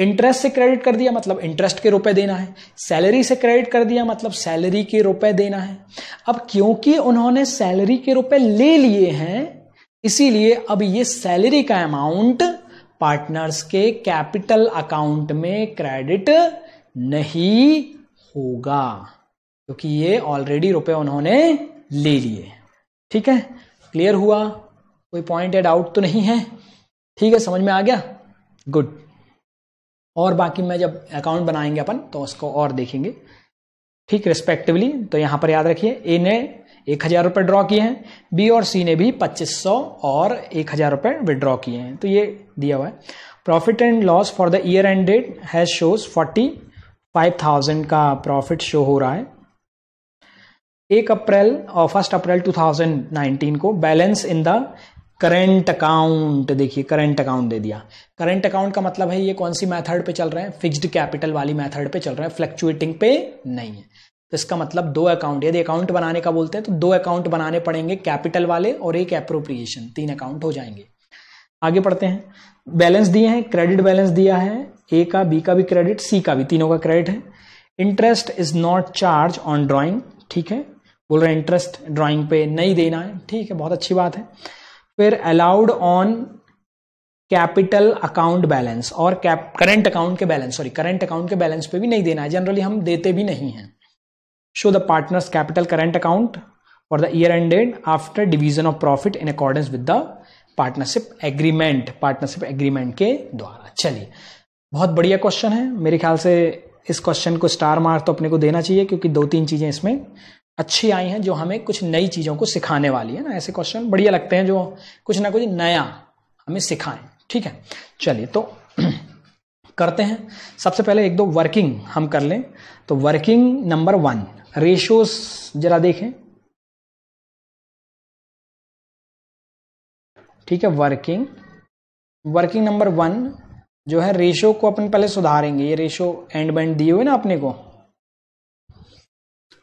Speaker 1: इंटरेस्ट से क्रेडिट कर दिया मतलब इंटरेस्ट के रुपए देना है सैलरी से क्रेडिट कर दिया मतलब सैलरी के रुपए देना है अब क्योंकि उन्होंने सैलरी के रुपए ले लिए हैं इसीलिए अब ये सैलरी का अमाउंट पार्टनर्स के कैपिटल अकाउंट में क्रेडिट नहीं होगा क्योंकि ये ऑलरेडी रुपए उन्होंने ले लिए ठीक है क्लियर हुआ कोई पॉइंट या डाउट तो नहीं है ठीक है समझ में आ गया गुड और बाकी मैं जब अकाउंट बनाएंगे अपन तो उसको और देखेंगे ठीक रिस्पेक्टिवली तो यहाँ पर याद रखिए ए ने एक हजार रुपये ड्रॉ किए हैं बी और सी ने भी पच्चीस सौ और एक हजार रुपये विड्रॉ किए हैं तो ये दिया हुआ है profit and loss for the year end date has shows forty five thousand का प्रॉफिट शो हो रहा है एक अप्रैल और फर्स्ट अप्रैल 2019 को balance in the current account देखिए करेंट अकाउंट दे दिया करेंट अकाउंट का मतलब है ये कौन सी मेथड पे चल रहे हैं फिक्स्ड कैपिटल वाली मेथड पे चल रहे हैं फ्लक्चुएटिंग पे नहीं है तो इसका मतलब दो अकाउंट यदि अकाउंट बनाने का बोलते हैं तो दो अकाउंट बनाने पड़ेंगे कैपिटल वाले और एक अप्रोप्रिएशन तीन अकाउंट हो जाएंगे आगे पढ़ते हैं बैलेंस दिए हैं क्रेडिट बैलेंस दिया है ए का बी का भी क्रेडिट सी का भी तीनों का क्रेडिट है interest is not charge on drawing ठीक है बोल रहे हैं इंटरेस्ट ड्रॉइंग पे नहीं देना है ठीक है बहुत अच्छी बात है फिर allowed on capital account balance और करेंट अकाउंट के बैलेंस सॉरी करंट अकाउंट के बैलेंस पे भी नहीं देना है जनरली हम देते भी नहीं हैं show the partners capital current account for the year ended after division of profit in accordance with the partnership agreement partnership agreement के द्वारा चलिए बहुत बढ़िया क्वेश्चन है मेरे ख्याल से इस क्वेश्चन को स्टार मार्क तो अपने को देना चाहिए क्योंकि दो तीन चीज़ें इसमें अच्छी आई हैं जो हमें कुछ नई चीज़ों को सिखाने वाली है ना ऐसे क्वेश्चन बढ़िया लगते हैं जो कुछ ना कुछ नया हमें सिखाएं ठीक है चलिए तो करते हैं सबसे पहले एक दो वर्किंग हम कर लें तो वर्किंग नंबर वन रेशोस जरा
Speaker 2: देखें ठीक है वर्किंग वर्किंग नंबर वन जो है रेशो को अपन पहले सुधारेंगे ये
Speaker 1: रेशो एंड बैंड दिए हुए ना अपने को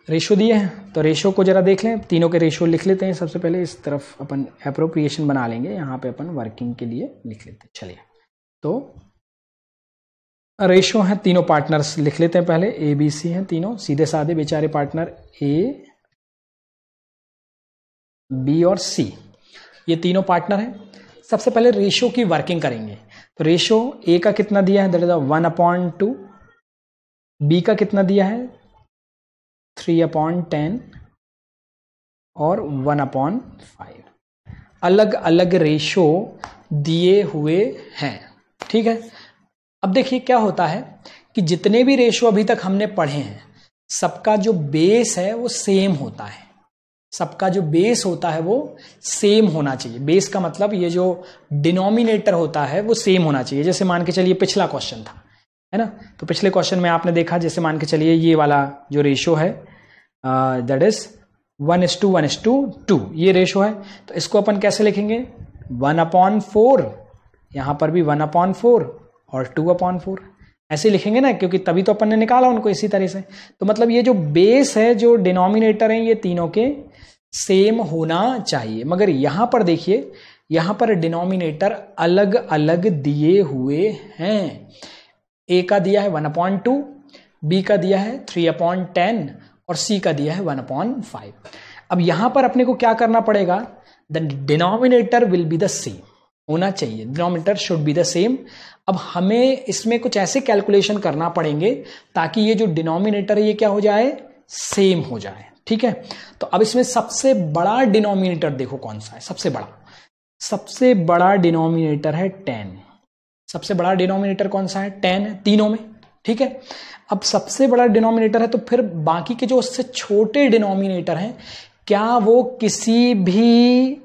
Speaker 1: रेशो दिए हैं तो रेशो को ज़रा देख लें तीनों के रेशो लिख लेते हैं सबसे पहले इस तरफ अपन अप्रोप्रिएशन बना लेंगे यहाँ पे अपन वर्किंग के लिए
Speaker 2: लिख लेते हैं चलिए
Speaker 1: तो रेशो हैं तीनों पार्टनर्स लिख लेते हैं पहले ए बी सी हैं तीनों सीधे साधे बेचारे पार्टनर ए बी और सी ये तीनों पार्टनर हैं सबसे पहले रेशो की वर्किंग करेंगे तो रेशो ए का कितना दिया है that is one upon two B का कितना दिया है थ्री अपॉन टेन और वन अपॉन फाइव अलग अलग रेशो दिए हुए हैं ठीक है अब देखिए क्या होता है कि जितने भी रेशो अभी तक हमने पढ़े हैं सबका जो बेस है वो सेम होता है सबका जो बेस होता है वो सेम होना चाहिए बेस का मतलब ये जो डिनोमिनेटर होता है वो सेम होना चाहिए जैसे मान के चलिए पिछला क्वेश्चन था है ना तो पिछले क्वेश्चन में आपने देखा जैसे मान के चलिए ये वाला जो रेशो है that is one is to one is to two ये रेशो है तो इसको अपन कैसे लिखेंगे वन अपॉन फोर यहाँ पर भी वन अपॉन फोर और टू अपॉन फोर ऐसे लिखेंगे ना क्योंकि तभी तो अपन ने निकाला उनको इसी तरह से तो मतलब ये जो बेस है जो डिनोमिनेटर है ये तीनों के सेम होना चाहिए मगर यहाँ पर देखिए यहाँ पर डिनोमिनेटर अलग अलग दिए हुए हैं ए का दिया है वन अपॉइंट टू बी का दिया है थ्री अपॉइंट टेन और सी का दिया है वन अपॉइंट फाइव अब यहां पर अपने को क्या करना पड़ेगा the denominator will be the same होना चाहिए denominator should be the same अब हमें इसमें कुछ ऐसे कैलकुलेशन करना पड़ेंगे ताकि ये जो डिनोमिनेटर है ये क्या हो जाए सेम हो जाए ठीक है तो अब इसमें सबसे बड़ा डिनोमिनेटर देखो कौन सा है सबसे बड़ा सबसे बड़ा डिनोमिनेटर है टेन सबसे बड़ा डिनोमिनेटर कौन सा है टेन है तीनों में ठीक है अब सबसे बड़ा डिनोमिनेटर है तो फिर बाकी के जो उससे छोटे डिनोमिनेटर हैं क्या वो किसी भी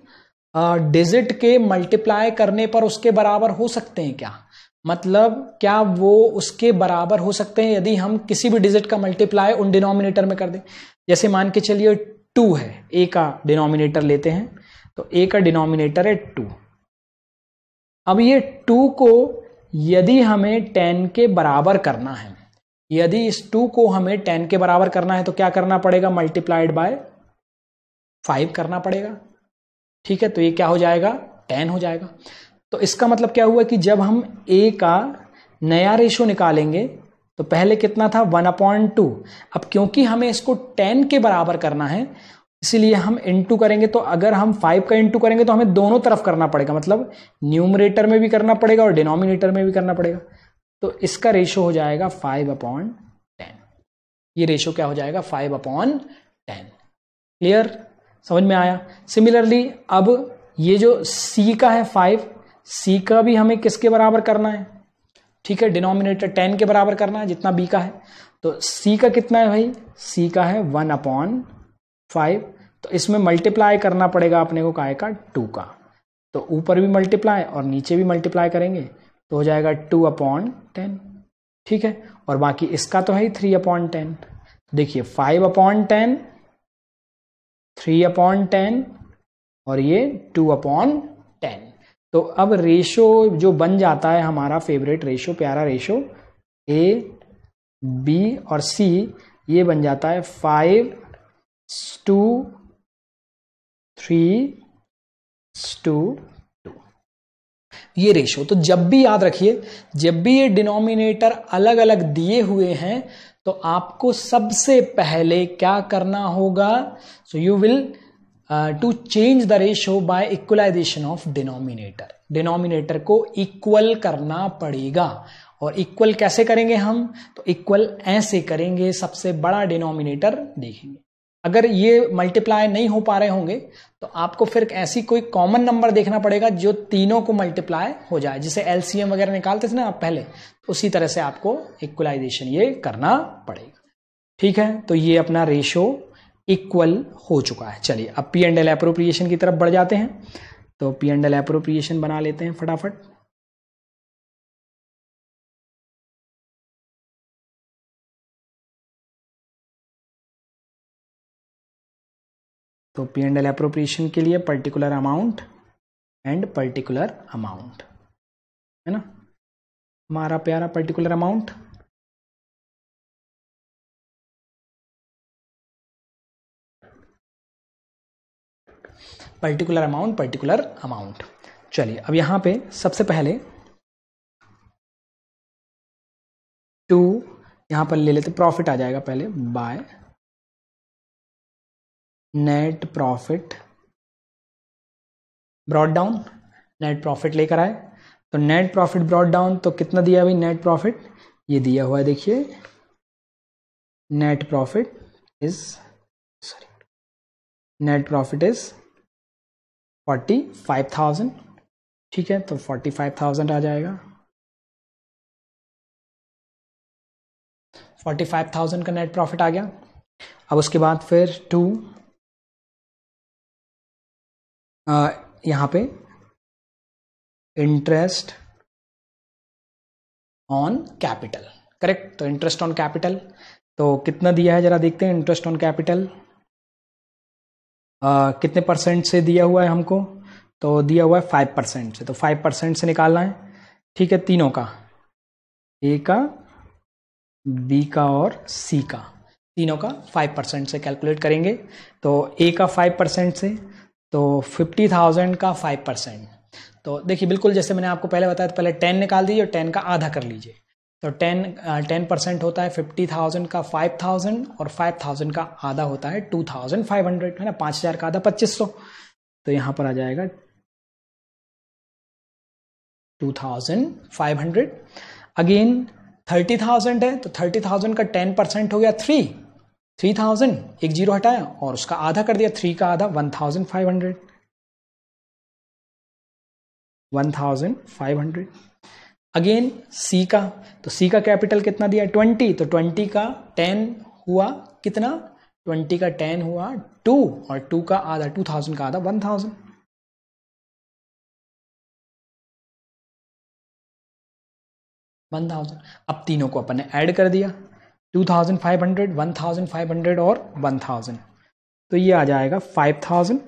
Speaker 1: डिजिट के मल्टीप्लाई करने पर उसके बराबर हो सकते हैं क्या मतलब क्या वो उसके बराबर हो सकते हैं यदि हम किसी भी डिजिट का मल्टीप्लाई उन डिनोमिनेटर में कर दें जैसे मान के चलिए टू है ए का डिनोमिनेटर लेते हैं तो ए का डिनोमिनेटर है टू अब ये टू को यदि हमें टेन के बराबर करना है यदि इस टू को हमें टेन के बराबर करना है तो क्या करना पड़ेगा मल्टीप्लाइड बाय फाइव करना पड़ेगा ठीक है तो ये क्या हो जाएगा टेन हो जाएगा तो इसका मतलब क्या हुआ कि जब हम ए का नया रेशो निकालेंगे तो पहले कितना था वन अपॉइंट टू अब क्योंकि हमें इसको टेन के बराबर करना है इसीलिए हम इंटू करेंगे तो अगर हम फाइव का इंटू करेंगे तो हमें दोनों तरफ करना पड़ेगा मतलब न्यूमरेटर में भी करना पड़ेगा और डिनोमिनेटर में भी करना पड़ेगा तो इसका रेशो हो जाएगा फाइव अपॉन टेन ये रेशो क्या हो जाएगा फाइव अपॉन टेन क्लियर समझ में आया सिमिलरली अब ये जो सी का है फाइव सी का भी हमें किसके बराबर करना है ठीक है डिनोमिनेटर टेन के बराबर करना है जितना बी का है तो सी का कितना है भाई सी का है वन अपॉन फाइव तो इसमें मल्टीप्लाई करना पड़ेगा अपने को काय का टू का तो ऊपर भी मल्टीप्लाई और नीचे भी मल्टीप्लाई करेंगे तो हो जाएगा टू अपॉन टेन ठीक है और बाकी इसका तो है ही थ्री अपॉन टेन तो देखिए five upon ten three upon ten और ये टू अपॉन टेन तो अब रेशो जो बन जाता है हमारा फेवरेट रेशो प्यारा रेशो ए बी और सी ये बन जाता है five two three two two ये रेशो तो जब भी याद रखिए जब भी ये डिनोमिनेटर अलग अलग दिए हुए हैं तो आपको सबसे पहले क्या करना होगा so you will to change the ratio by equalisation of denominator denominator को इक्वल करना पड़ेगा और इक्वल कैसे करेंगे हम तो इक्वल ऐसे करेंगे सबसे बड़ा डिनोमिनेटर देखेंगे अगर ये मल्टीप्लाई नहीं हो पा रहे होंगे तो आपको फिर ऐसी कोई कॉमन नंबर देखना पड़ेगा जो तीनों को मल्टीप्लाई हो जाए जैसे एलसीएम वगैरह निकालते थे ना आप पहले तो उसी तरह से आपको इक्वलाइजेशन ये करना पड़ेगा ठीक है तो ये अपना रेशो इक्वल हो चुका है चलिए अब पी एंड एल अप्रोप्रिएशन की तरफ बढ़ जाते हैं तो पी एंड एल अप्रोप्रिएशन बना
Speaker 2: लेते हैं फटाफट तो पी एंड एल अप्रोप्रिएशन के लिए particular amount and particular amount है ना हमारा प्यारा particular amount particular amount particular amount चलिए अब यहां पे सबसे पहले टू यहां पर ले लेते प्रॉफिट आ जाएगा पहले by net profit brought down net
Speaker 1: profit लेकर आए तो नेट प्रॉफिट ब्रॉड डाउन तो कितना दिया भाई नेट प्रॉफिट ये दिया हुआ है
Speaker 2: देखिए net profit is sorry net profit is forty five thousand ठीक है तो फोर्टी फाइव थाउजेंड आ जाएगा फोर्टी फाइव थाउजेंड का नेट प्रॉफिट आ गया अब उसके बाद फिर टू यहां पे इंटरेस्ट ऑन कैपिटल करेक्ट
Speaker 1: तो इंटरेस्ट ऑन कैपिटल तो कितना दिया है जरा देखते हैं इंटरेस्ट ऑन कैपिटल कितने परसेंट से दिया हुआ है हमको तो दिया हुआ है फाइव परसेंट से तो फाइव परसेंट से निकालना है ठीक है तीनों का ए का बी का और सी का तीनों का फाइव परसेंट से कैलकुलेट करेंगे तो ए का फाइव परसेंट से तो फिफ्टी थाउजेंड का फाइव परसेंट तो देखिए बिल्कुल जैसे मैंने आपको पहले बताया तो पहले टेन निकाल दीजिए और टेन का आधा कर लीजिए तो टेन टेन परसेंट होता है फिफ्टी थाउजेंड का फाइव थाउजेंड और फाइव थाउजेंड का आधा होता है टू थाउजेंड फाइव हंड्रेड है ना पांच हज़ार का आधा पच्चीस सौ तो यहां पर आ जाएगा two thousand five hundred again thirty thousand है तो थर्टी थाउजेंड का टेन परसेंट हो गया थ्री थ्री थाउजेंड एक जीरो हटाया और उसका आधा कर दिया थ्री का आधा one thousand five hundred one thousand five hundred again C का तो सी का कैपिटल कितना दिया ट्वेंटी तो ट्वेंटी का टेन हुआ कितना ट्वेंटी का टेन हुआ टू
Speaker 2: और टू का आधा टू थाउजेंड का आधा वन थाउजेंड वन थाउजेंड अब तीनों को अपन ने ऐड कर दिया 2500 1500 और 1000 तो ये आ जाएगा 5000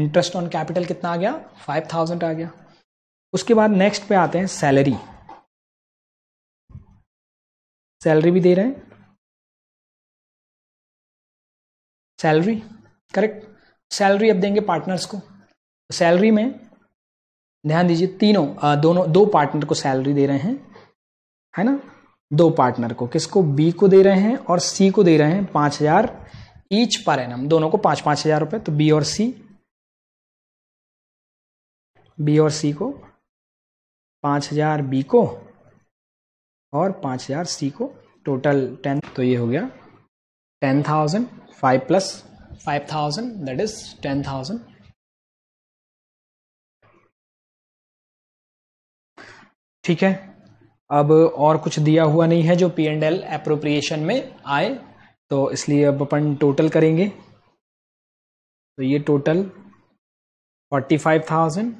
Speaker 2: इंटरेस्ट ऑन कैपिटल कितना आ गया 5000 आ गया उसके बाद नेक्स्ट पे आते हैं सैलरी सैलरी भी दे रहे हैं सैलरी करेक्ट सैलरी अब देंगे पार्टनर्स को सैलरी तो में ध्यान दीजिए
Speaker 1: तीनों आ, दोनों दो पार्टनर को सैलरी दे रहे हैं है ना दो पार्टनर को किसको बी को दे रहे हैं और सी को दे रहे हैं पांच हजार ईच पर एन दोनों को पांच
Speaker 2: पांच हजार रुपए तो बी और सी बी और सी को पांच हजार बी को और पांच हजार सी को टोटल टेन तो ये हो गया ten thousand five plus five thousand that is ten thousand ठीक है अब और कुछ दिया हुआ नहीं है जो पी एंड
Speaker 1: एल अप्रोप्रिएशन में आए तो इसलिए अब अपन टोटल करेंगे
Speaker 2: तो ये टोटल फोर्टी फाइव थाउजेंड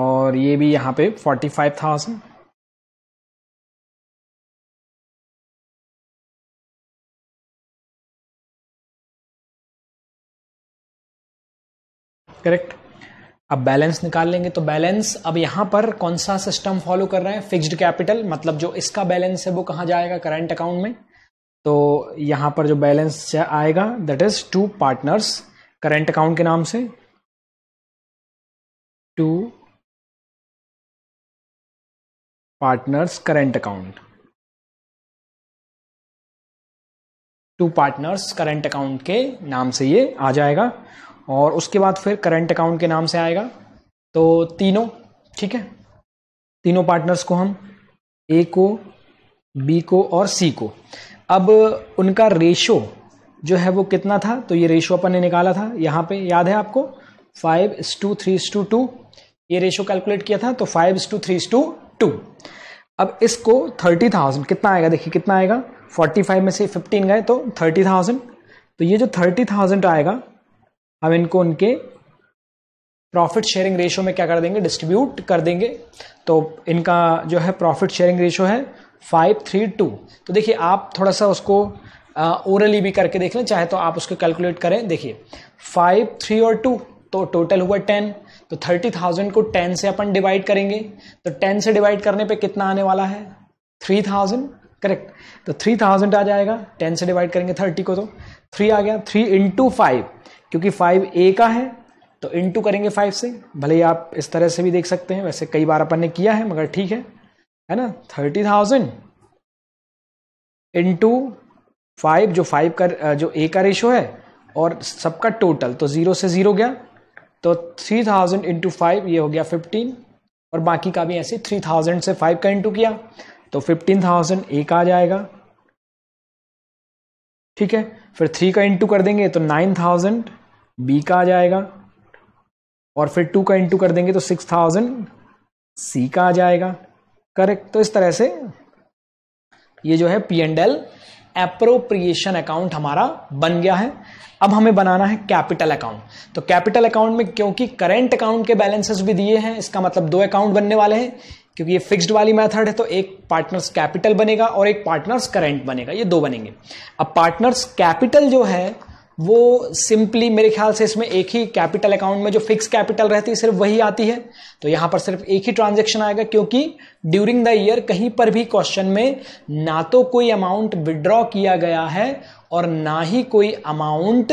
Speaker 2: और ये भी यहाँ पे फोर्टी फाइव थाउजेंड करेक्ट अब बैलेंस निकाल लेंगे तो बैलेंस अब यहां पर
Speaker 1: कौन सा सिस्टम फॉलो कर रहे हैं फिक्स्ड कैपिटल मतलब जो इसका बैलेंस है वो कहां जाएगा करंट अकाउंट में
Speaker 2: तो यहां पर जो बैलेंस आएगा that is to partners current account के नाम से to partners current account to partners current account के नाम से ये आ जाएगा
Speaker 1: और उसके बाद फिर करंट अकाउंट के नाम से आएगा तो तीनों ठीक है तीनों पार्टनर्स को हम ए को बी को और सी को अब उनका रेशो जो है वो कितना था तो ये रेशो अपन ने निकाला था यहाँ पे याद है आपको five is to three is to two ये रेशो कैलकुलेट किया था तो five is to three is to two अब इसको थर्टी थाउजेंड कितना आएगा देखिए कितना आएगा फोर्टी फाइव में से फिफ्टीन गए तो थर्टी थाउजेंड तो ये जो थर्टी थाउजेंड आएगा हम इनको उनके प्रॉफिट शेयरिंग रेशो में क्या कर देंगे डिस्ट्रीब्यूट कर देंगे तो इनका जो है प्रॉफिट शेयरिंग रेशो है फाइव थ्री टू तो देखिए आप थोड़ा सा उसको ओरली भी करके देख लें चाहे तो आप उसको कैलकुलेट करें देखिए फाइव थ्री और टू तो टोटल हुआ टेन तो थर्टी थाउजेंड को टेन से अपन डिवाइड करेंगे तो टेन से डिवाइड करने पे कितना आने वाला है थ्री थाउजेंड करेक्ट तो थ्री थाउजेंड आ जाएगा टेन से डिवाइड करेंगे थर्टी को तो थ्री आ गया थ्री इंटू फाइव क्योंकि फाइव ए का है तो इनटू करेंगे फाइव से भले ही आप इस तरह से भी देख सकते हैं वैसे कई बार अपन ने किया है मगर ठीक है है ना थर्टी थाउजेंड इंटू फाइव जो फाइव का जो ए का रेशो है और सबका टोटल तो ज़ीरो से ज़ीरो गया तो थ्री थाउजेंड इंटू फाइव ये हो गया फिफ्टीन और बाकी का भी ऐसे थ्री थाउजेंड से फाइव का इंटू किया तो फिफ्टीन थाउजेंड ए का आ जाएगा ठीक है फिर थ्री का इंटू कर देंगे तो नाइन थाउजेंड बी का आ जाएगा और फिर टू का इंटू कर देंगे तो सिक्स थाउजेंड सी का आ जाएगा करेक्ट तो इस तरह से ये जो है P and L appropriation account हमारा बन गया है अब हमें बनाना है कैपिटल अकाउंट तो कैपिटल अकाउंट में क्योंकि करंट अकाउंट के बैलेंसेस भी दिए हैं इसका मतलब दो अकाउंट बनने वाले हैं क्योंकि ये फिक्स्ड वाली मेथड है तो एक पार्टनर्स कैपिटल बनेगा और एक पार्टनर्स करंट बनेगा ये दो बनेंगे अब पार्टनर्स कैपिटल जो है वो सिंपली मेरे ख्याल से इसमें एक ही कैपिटल अकाउंट में जो फिक्स कैपिटल रहती है सिर्फ वही आती है तो यहां पर सिर्फ एक ही ट्रांजेक्शन आएगा क्योंकि ड्यूरिंग द ईयर कहीं पर भी क्वेश्चन में ना तो कोई अमाउंट विड्रॉ किया गया है और ना ही कोई अमाउंट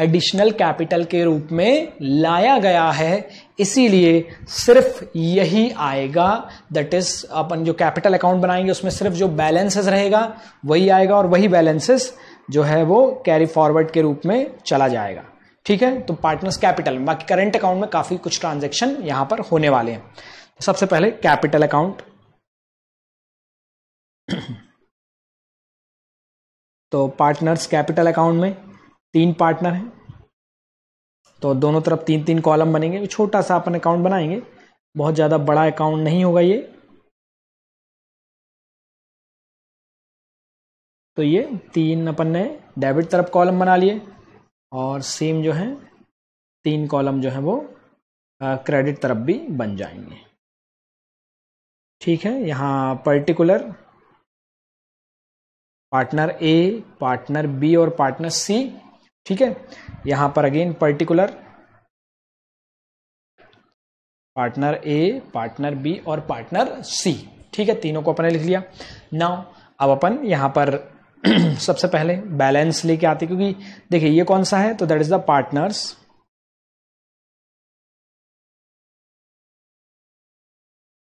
Speaker 1: एडिशनल कैपिटल के रूप में लाया गया है इसीलिए सिर्फ यही आएगा दैट इज अपन जो कैपिटल अकाउंट बनाएंगे उसमें सिर्फ जो बैलेंसेस रहेगा वही आएगा और वही बैलेंसेस जो है वो कैरी फॉरवर्ड के रूप में चला जाएगा ठीक है तो पार्टनर्स कैपिटल में बाकी करंट अकाउंट में काफ़ी कुछ ट्रांजेक्शन यहां पर होने वाले हैं तो सबसे पहले
Speaker 2: कैपिटल अकाउंट तो पार्टनर्स कैपिटल अकाउंट में तीन पार्टनर हैं तो दोनों तरफ तीन तीन कॉलम बनेंगे छोटा सा अपन अकाउंट बनाएंगे बहुत ज़्यादा बड़ा अकाउंट नहीं होगा ये तो ये तीन अपन ने डेबिट तरफ कॉलम बना लिए और सेम जो है तीन कॉलम जो है वो क्रेडिट तरफ भी बन जाएंगे ठीक है यहाँ particular partner
Speaker 1: A partner B और पार्टनर सी ठीक है यहां पर again particular partner A partner B और पार्टनर सी ठीक है तीनों को अपने लिख लिया नाउ अब अपन यहां पर
Speaker 2: सबसे पहले बैलेंस लेके आते क्योंकि देखिए ये कौन सा है तो that is the partners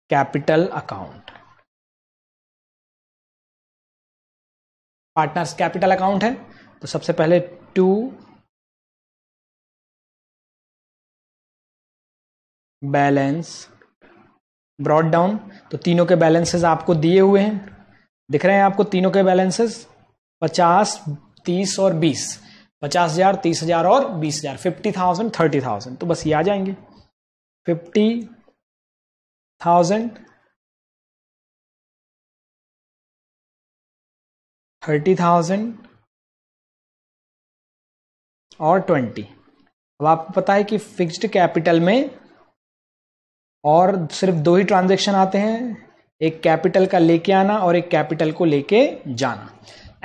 Speaker 2: capital account partners capital account है तो सबसे पहले टू बैलेंस ब्रॉड
Speaker 1: डाउन तो तीनों के बैलेंसेस आपको दिए हुए हैं दिख रहे हैं आपको तीनों के बैलेंसेस पचास तीस और बीस पचास हजार तीस हजार और बीस हजार फिफ्टी
Speaker 2: थाउजेंड थर्टी थाउजेंड तो बस ये आ जाएंगे फिफ्टी थाउजेंड थर्टी थाउजेंड और ट्वेंटी अब आपको पता है कि फिक्स्ड कैपिटल में और सिर्फ दो ही ट्रांजैक्शन
Speaker 1: आते हैं एक कैपिटल का लेके आना और एक कैपिटल को लेके जाना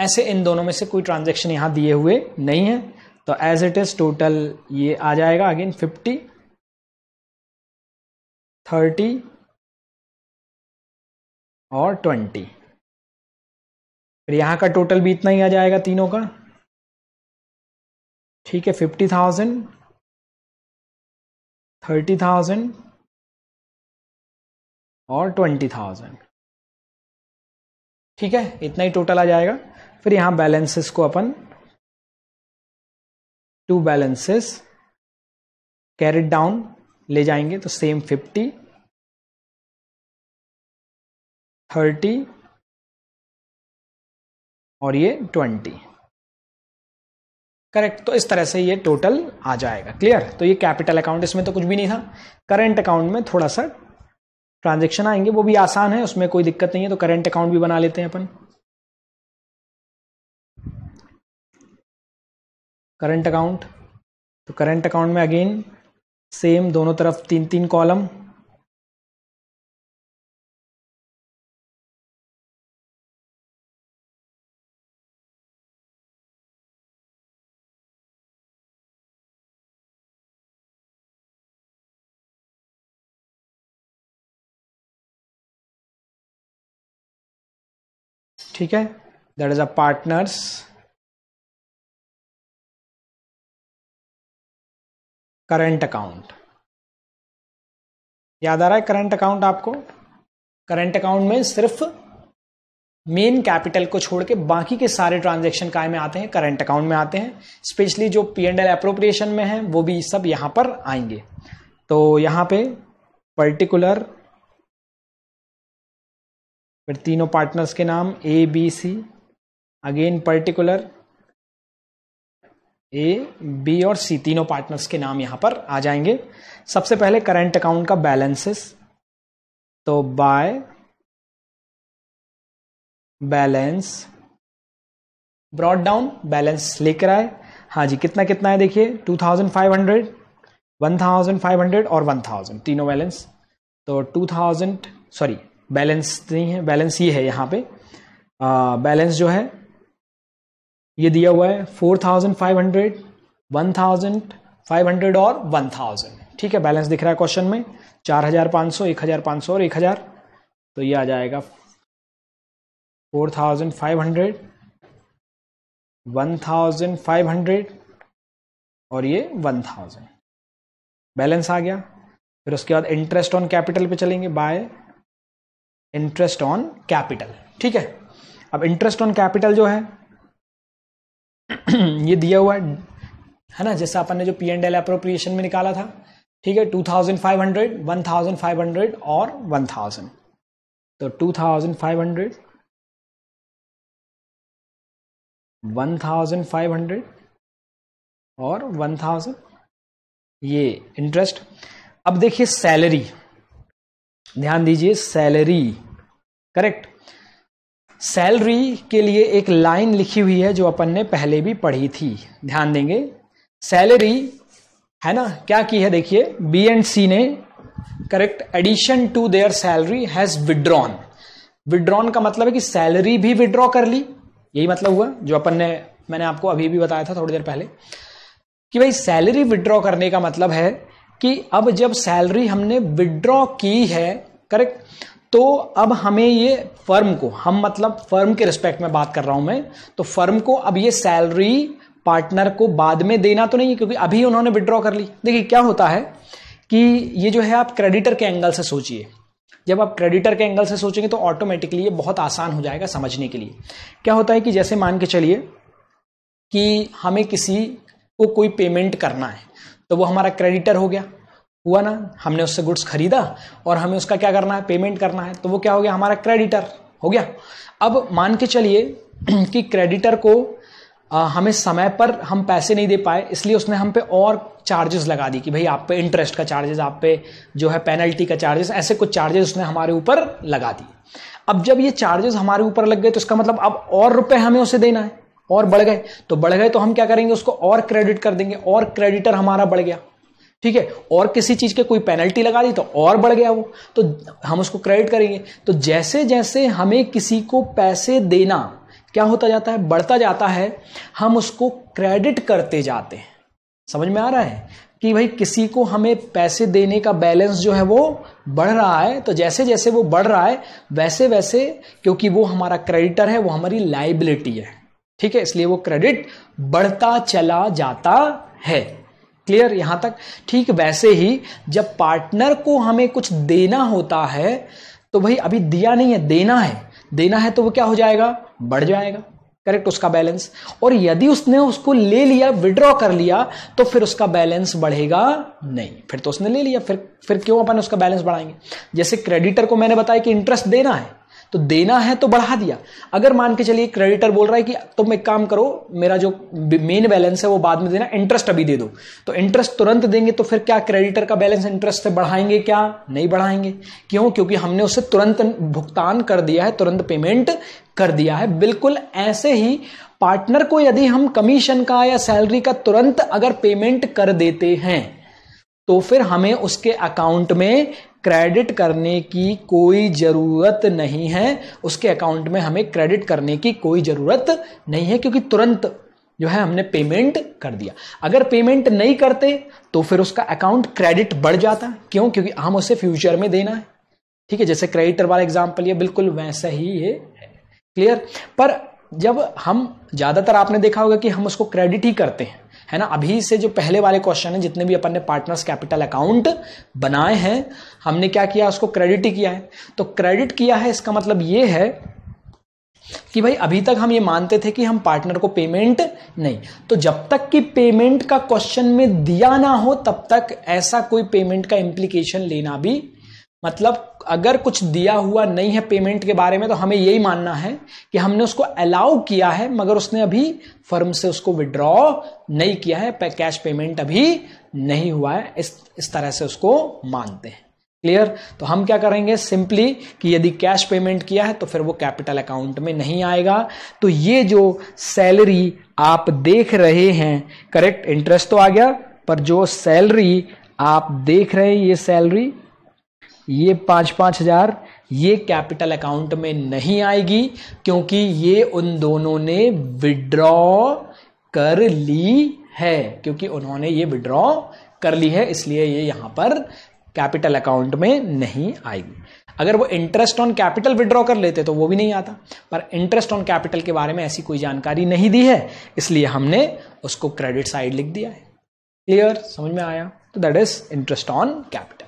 Speaker 1: ऐसे इन दोनों में से कोई ट्रांजेक्शन यहाँ दिए हुए नहीं है तो एज इट इज़ टोटल ये
Speaker 2: आ जाएगा अगेन फिफ्टी थर्टी और ट्वेंटी फिर यहाँ का टोटल भी इतना ही आ जाएगा तीनों का ठीक है फिफ्टी थाउजेंड थर्टी थाउजेंड और ट्वेंटी थाउजेंड ठीक है इतना ही टोटल आ जाएगा फिर यहां बैलेंसेस को अपन टू बैलेंसेस कैरिड डाउन ले जाएंगे तो सेम फिफ्टी थर्टी और ये ट्वेंटी करेक्ट तो इस तरह से ये टोटल आ जाएगा
Speaker 1: क्लियर तो ये कैपिटल अकाउंट इसमें तो कुछ भी नहीं था करंट अकाउंट में थोड़ा सा ट्रांजेक्शन आएंगे वो भी आसान है उसमें कोई दिक्कत नहीं है तो करेंट अकाउंट भी बना लेते हैं अपन
Speaker 2: करंट अकाउंट तो करंट अकाउंट में अगेन सेम दोनों तरफ तीन तीन कॉलम ठीक है that is a partners current account याद आ रहा है करंट अकाउंट आपको
Speaker 1: करंट अकाउंट में सिर्फ मेन कैपिटल को छोड़ के बाकी के सारे ट्रांजेक्शन काय में आते हैं करंट अकाउंट में आते हैं स्पेशली जो पी एंड एल अप्रोप्रिएशन में है वो भी सब यहां पर आएंगे तो यहां पे पर्टिकुलर फिर तीनों पार्टनर्स के नाम A B C again particular A B और सी तीनों पार्टनर्स के
Speaker 2: नाम यहां पर आ जाएंगे सबसे पहले करंट अकाउंट का बैलेंसेस तो by balance
Speaker 1: brought down balance लेकर आए हाँ जी कितना कितना है देखिए two thousand five hundred one thousand five hundred और वन थाउजेंड तीनों बैलेंस तो टू थाउजेंड सॉरी बैलेंस नहीं है बैलेंस ये है यहाँ पे बैलेंस जो है ये दिया हुआ है four thousand five hundred one thousand five hundred और वन थाउजेंड ठीक है बैलेंस दिख रहा है क्वेश्चन में चार हजार पाँच सौ एक हजार पाँच सौ और एक हजार तो ये आ जाएगा four thousand five hundred one thousand five hundred और ये वन थाउजेंड बैलेंस आ गया फिर उसके बाद इंटरेस्ट ऑन कैपिटल पे चलेंगे बाय इंटरेस्ट ऑन कैपिटल ठीक है अब इंटरेस्ट ऑन कैपिटल जो है ये दिया हुआ है है ना जैसे अपन ने जो पी एंड एल अप्रोप्रिएशन में निकाला था ठीक है two thousand five hundred one thousand five hundred और वन थाउजेंड
Speaker 2: तो two thousand five hundred one thousand five hundred और वन थाउजेंड
Speaker 1: ये इंटरेस्ट अब देखिए सैलरी ध्यान दीजिए सैलरी करेक्ट सैलरी के लिए एक लाइन लिखी हुई है जो अपन ने पहले भी पढ़ी थी ध्यान देंगे सैलरी है ना क्या की है देखिए बी एंड सी ने correct addition to their salary has withdrawn withdrawn का मतलब है कि सैलरी भी विड्रॉ कर ली यही मतलब हुआ जो अपन ने मैंने आपको अभी भी बताया था थोड़ी देर पहले कि भाई सैलरी विड्रॉ करने का मतलब है कि अब जब सैलरी हमने विड्रॉ की है करेक्ट तो अब हमें ये फर्म को हम मतलब फर्म के रिस्पेक्ट में बात कर रहा हूं मैं तो फर्म को अब ये सैलरी पार्टनर को बाद में देना तो नहीं है क्योंकि अभी उन्होंने विड्रॉ कर ली देखिए क्या होता है कि ये जो है आप क्रेडिटर के एंगल से सोचिए जब आप क्रेडिटर के एंगल से सोचेंगे तो ऑटोमेटिकली ये बहुत आसान हो जाएगा समझने के लिए क्या होता है कि जैसे मान के चलिए कि हमें किसी को कोई पेमेंट करना है तो वो हमारा क्रेडिटर हो गया हुआ ना हमने उससे गुड्स खरीदा और हमें उसका क्या करना है पेमेंट करना है तो वो क्या हो गया हमारा क्रेडिटर हो गया अब मान के चलिए कि क्रेडिटर को आ, हमें समय पर हम पैसे नहीं दे पाए इसलिए उसने हम पे और चार्जेस लगा दी कि भाई आप पे इंटरेस्ट का चार्जेस आप पे जो है पेनल्टी का चार्जेस ऐसे कुछ चार्जेस उसने हमारे ऊपर लगा दिए अब जब ये चार्जेस हमारे ऊपर लग गए तो इसका मतलब अब और रुपए हमें उसे देना है और बढ़ गए तो बढ़ गए तो हम क्या करेंगे उसको और क्रेडिट कर देंगे और क्रेडिटर हमारा बढ़ गया ठीक है और किसी चीज के कोई पेनल्टी लगा दी तो और बढ़ गया वो तो हम उसको क्रेडिट करेंगे तो जैसे जैसे हमें किसी को पैसे देना क्या होता जाता है बढ़ता जाता है हम उसको क्रेडिट करते जाते हैं समझ में आ रहा है कि भाई किसी को हमें पैसे देने का बैलेंस जो है वो बढ़ रहा है तो जैसे जैसे वो बढ़ रहा है वैसे वैसे क्योंकि वो हमारा क्रेडिटर है वो हमारी लाइबिलिटी है ठीक है इसलिए वो क्रेडिट बढ़ता चला जाता है क्लियर यहां तक ठीक वैसे ही जब पार्टनर को हमें कुछ देना होता है तो भाई अभी दिया नहीं है देना है देना है तो वो क्या हो जाएगा बढ़ जाएगा करेक्ट उसका बैलेंस और यदि उसने उसको ले लिया विड्रॉ कर लिया तो फिर उसका बैलेंस बढ़ेगा नहीं फिर तो उसने ले लिया फिर फिर क्यों अपन उसका बैलेंस बढ़ाएंगे जैसे क्रेडिटर को मैंने बताया कि इंटरेस्ट देना है तो देना है तो बढ़ा दिया अगर मान के चलिए क्रेडिटर बोल रहा है कि तुम एक काम करो मेरा जो मेन बैलेंस है वो बाद में देना इंटरेस्ट अभी दे दो तो इंटरेस्ट तुरंत देंगे तो फिर क्या क्रेडिटर का बैलेंस इंटरेस्ट से बढ़ाएंगे क्या नहीं बढ़ाएंगे क्यों क्योंकि हमने उसे तुरंत भुगतान कर दिया है तुरंत पेमेंट कर दिया है बिल्कुल ऐसे ही पार्टनर को यदि हम कमीशन का या सैलरी का तुरंत अगर पेमेंट कर देते हैं तो फिर हमें उसके अकाउंट में क्रेडिट करने की कोई ज़रूरत नहीं है उसके अकाउंट में हमें क्रेडिट करने की कोई ज़रूरत नहीं है क्योंकि तुरंत जो है हमने पेमेंट कर दिया अगर पेमेंट नहीं करते तो फिर उसका अकाउंट क्रेडिट बढ़ जाता क्यों क्योंकि हम उसे फ्यूचर में देना है ठीक है जैसे क्रेडिटर वाला एग्जाम्पल ये बिल्कुल वैसा ही ये है क्लियर पर जब हम ज़्यादातर आपने देखा होगा कि हम उसको क्रेडिट ही करते हैं है ना अभी से जो पहले वाले क्वेश्चन है जितने भी अपन ने पार्टनर्स कैपिटल अकाउंट बनाए हैं हमने क्या किया उसको क्रेडिट ही किया है तो क्रेडिट किया है इसका मतलब ये है कि भाई अभी तक हम ये मानते थे कि हम पार्टनर को पेमेंट नहीं तो जब तक कि पेमेंट का क्वेश्चन में दिया ना हो तब तक ऐसा कोई पेमेंट का इंप्लीकेशन लेना भी मतलब अगर कुछ दिया हुआ नहीं है पेमेंट के बारे में तो हमें यही मानना है कि हमने उसको अलाउ किया है मगर उसने अभी फर्म से उसको विड्रॉ नहीं किया है कैश पेमेंट अभी नहीं हुआ है इस इस तरह से उसको मानते हैं क्लियर तो हम क्या करेंगे सिंपली कि यदि कैश पेमेंट किया है तो फिर वो कैपिटल अकाउंट में नहीं आएगा तो ये जो सैलरी आप देख रहे हैं करेक्ट इंटरेस्ट तो आ गया पर जो सैलरी आप देख रहे हैं ये सैलरी ये पाँच पाँच हज़ार ये कैपिटल अकाउंट में नहीं आएगी क्योंकि ये उन दोनों ने विड्रॉ कर ली है क्योंकि उन्होंने ये विड्रॉ कर ली है इसलिए ये यहाँ पर कैपिटल अकाउंट में नहीं आएगी अगर वो इंटरेस्ट ऑन कैपिटल विड्रॉ कर लेते तो वो भी नहीं आता पर इंटरेस्ट ऑन कैपिटल के बारे में ऐसी कोई जानकारी नहीं दी है इसलिए हमने उसको क्रेडिट साइड लिख दिया है क्लियर समझ में आया तो that is interest on capital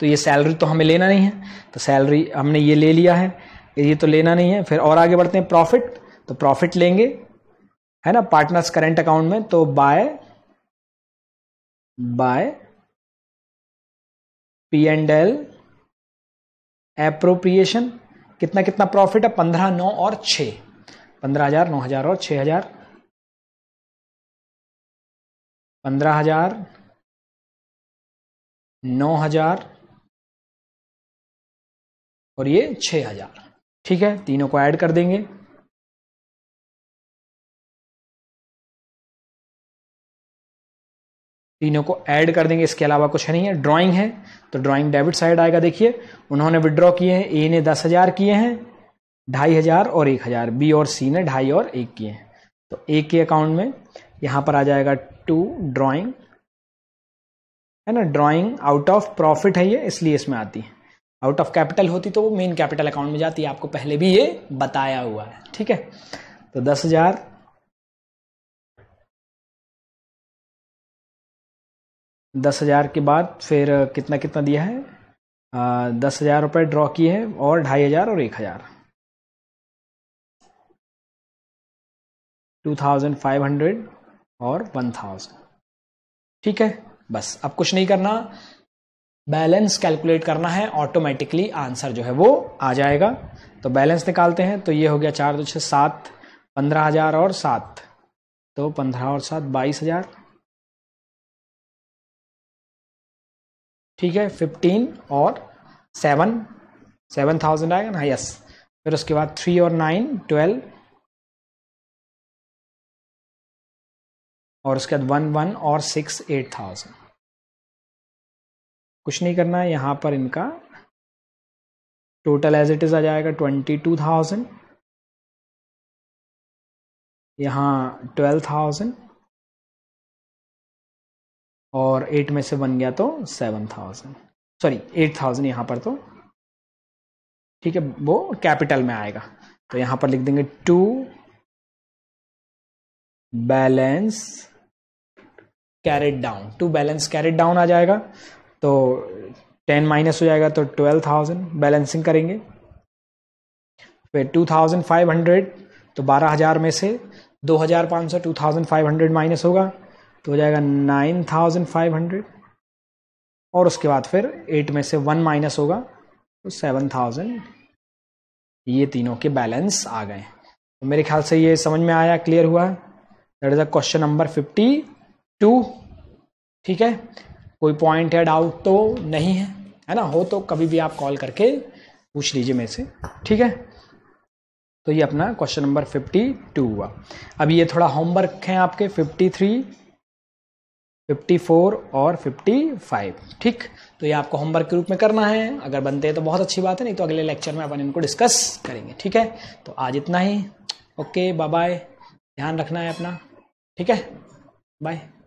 Speaker 1: तो ये सैलरी तो हमें लेना नहीं है तो सैलरी हमने ये ले लिया है ये तो लेना नहीं है फिर और आगे बढ़ते हैं प्रॉफिट तो
Speaker 2: प्रॉफिट लेंगे है ना पार्टनर्स करेंट अकाउंट में तो by by P and L
Speaker 1: appropriation कितना कितना प्रॉफिट है पंद्रह नौ और छ पंद्रह
Speaker 2: हजार नौ हजार और छ हजार पंद्रह हजार नौ हजार और ये छह हजार ठीक है तीनों को ऐड कर देंगे तीनों को ऐड कर देंगे इसके अलावा कुछ है नहीं है ड्राइंग है तो ड्राइंग डेबिट साइड आएगा देखिए उन्होंने
Speaker 1: विड्रॉ किए हैं ए ने दस हजार किए हैं ढाई हजार और एक हजार बी और सी ने ढाई और एक किए हैं तो ए के अकाउंट में यहां पर आ जाएगा टू ड्राइंग है ना ड्राइंग आउट ऑफ प्रॉफिट है ये इसलिए इसमें आती है आउट ऑफ
Speaker 2: कैपिटल होती तो वो मेन कैपिटल अकाउंट में जाती है आपको पहले भी ये बताया हुआ है ठीक है तो दस हजार दस हजार के बाद फिर कितना कितना दिया है आ, दस हजार रुपये ड्रॉ किए हैं और ढाई हजार और एक हजार टू थाउजेंड फाइव हंड्रेड और वन थाउजेंड
Speaker 1: ठीक है बस अब कुछ नहीं करना बैलेंस कैलकुलेट करना है ऑटोमेटिकली आंसर जो है वो आ जाएगा तो बैलेंस निकालते हैं तो ये हो गया चार दो छः सात
Speaker 2: पंद्रह हजार और सात तो पंद्रह और सात बाईस हजार ठीक है फिफ्टीन और सेवन
Speaker 1: सेवन थाउजेंड आएगा ना यस फिर उसके बाद थ्री और नाइन ट्वेल्व
Speaker 2: और उसके बाद वन वन और सिक्स एट थाउजेंड कुछ नहीं करना है यहाँ पर इनका टोटल एज इट इज़ आ जाएगा ट्वेंटी टू थाउजेंड यहाँ ट्वेल्व थाउजेंड और एट में से बन गया तो seven thousand sorry eight thousand यहाँ पर तो ठीक है वो कैपिटल में आएगा तो यहाँ पर लिख देंगे to balance carried down
Speaker 1: to balance carried down आ जाएगा तो टेन माइनस हो जाएगा तो ट्वेल्व थाउजेंड बैलेंसिंग करेंगे फिर टू थाउजेंड फाइव हंड्रेड तो बारह हज़ार में से दो हज़ार पाँच सौ two thousand five hundred minus होगा तो हो जाएगा नाइन थाउजेंड फाइव हंड्रेड और उसके बाद फिर एट में से वन माइनस होगा तो सेवन थाउजेंड ये तीनों के बैलेंस आ गए तो मेरे ख्याल से ये समझ में आया क्लियर हुआ that is a question number fifty two ठीक है कोई पॉइंट है डाउट तो नहीं है है ना हो तो कभी भी आप कॉल करके पूछ लीजिए मेरे से ठीक है तो ये अपना क्वेश्चन नंबर फिफ्टी टू हुआ अब ये थोड़ा होमवर्क है आपके फिफ्टी थ्री फिफ्टी फोर और फिफ्टी फाइव ठीक तो ये आपको होमवर्क के रूप में करना है अगर बनते हैं तो बहुत अच्छी बात है नहीं तो अगले लेक्चर में अपन इनको डिस्कस करेंगे ठीक है तो आज इतना ही ओके बाय
Speaker 2: बाय ध्यान रखना है अपना ठीक है बाय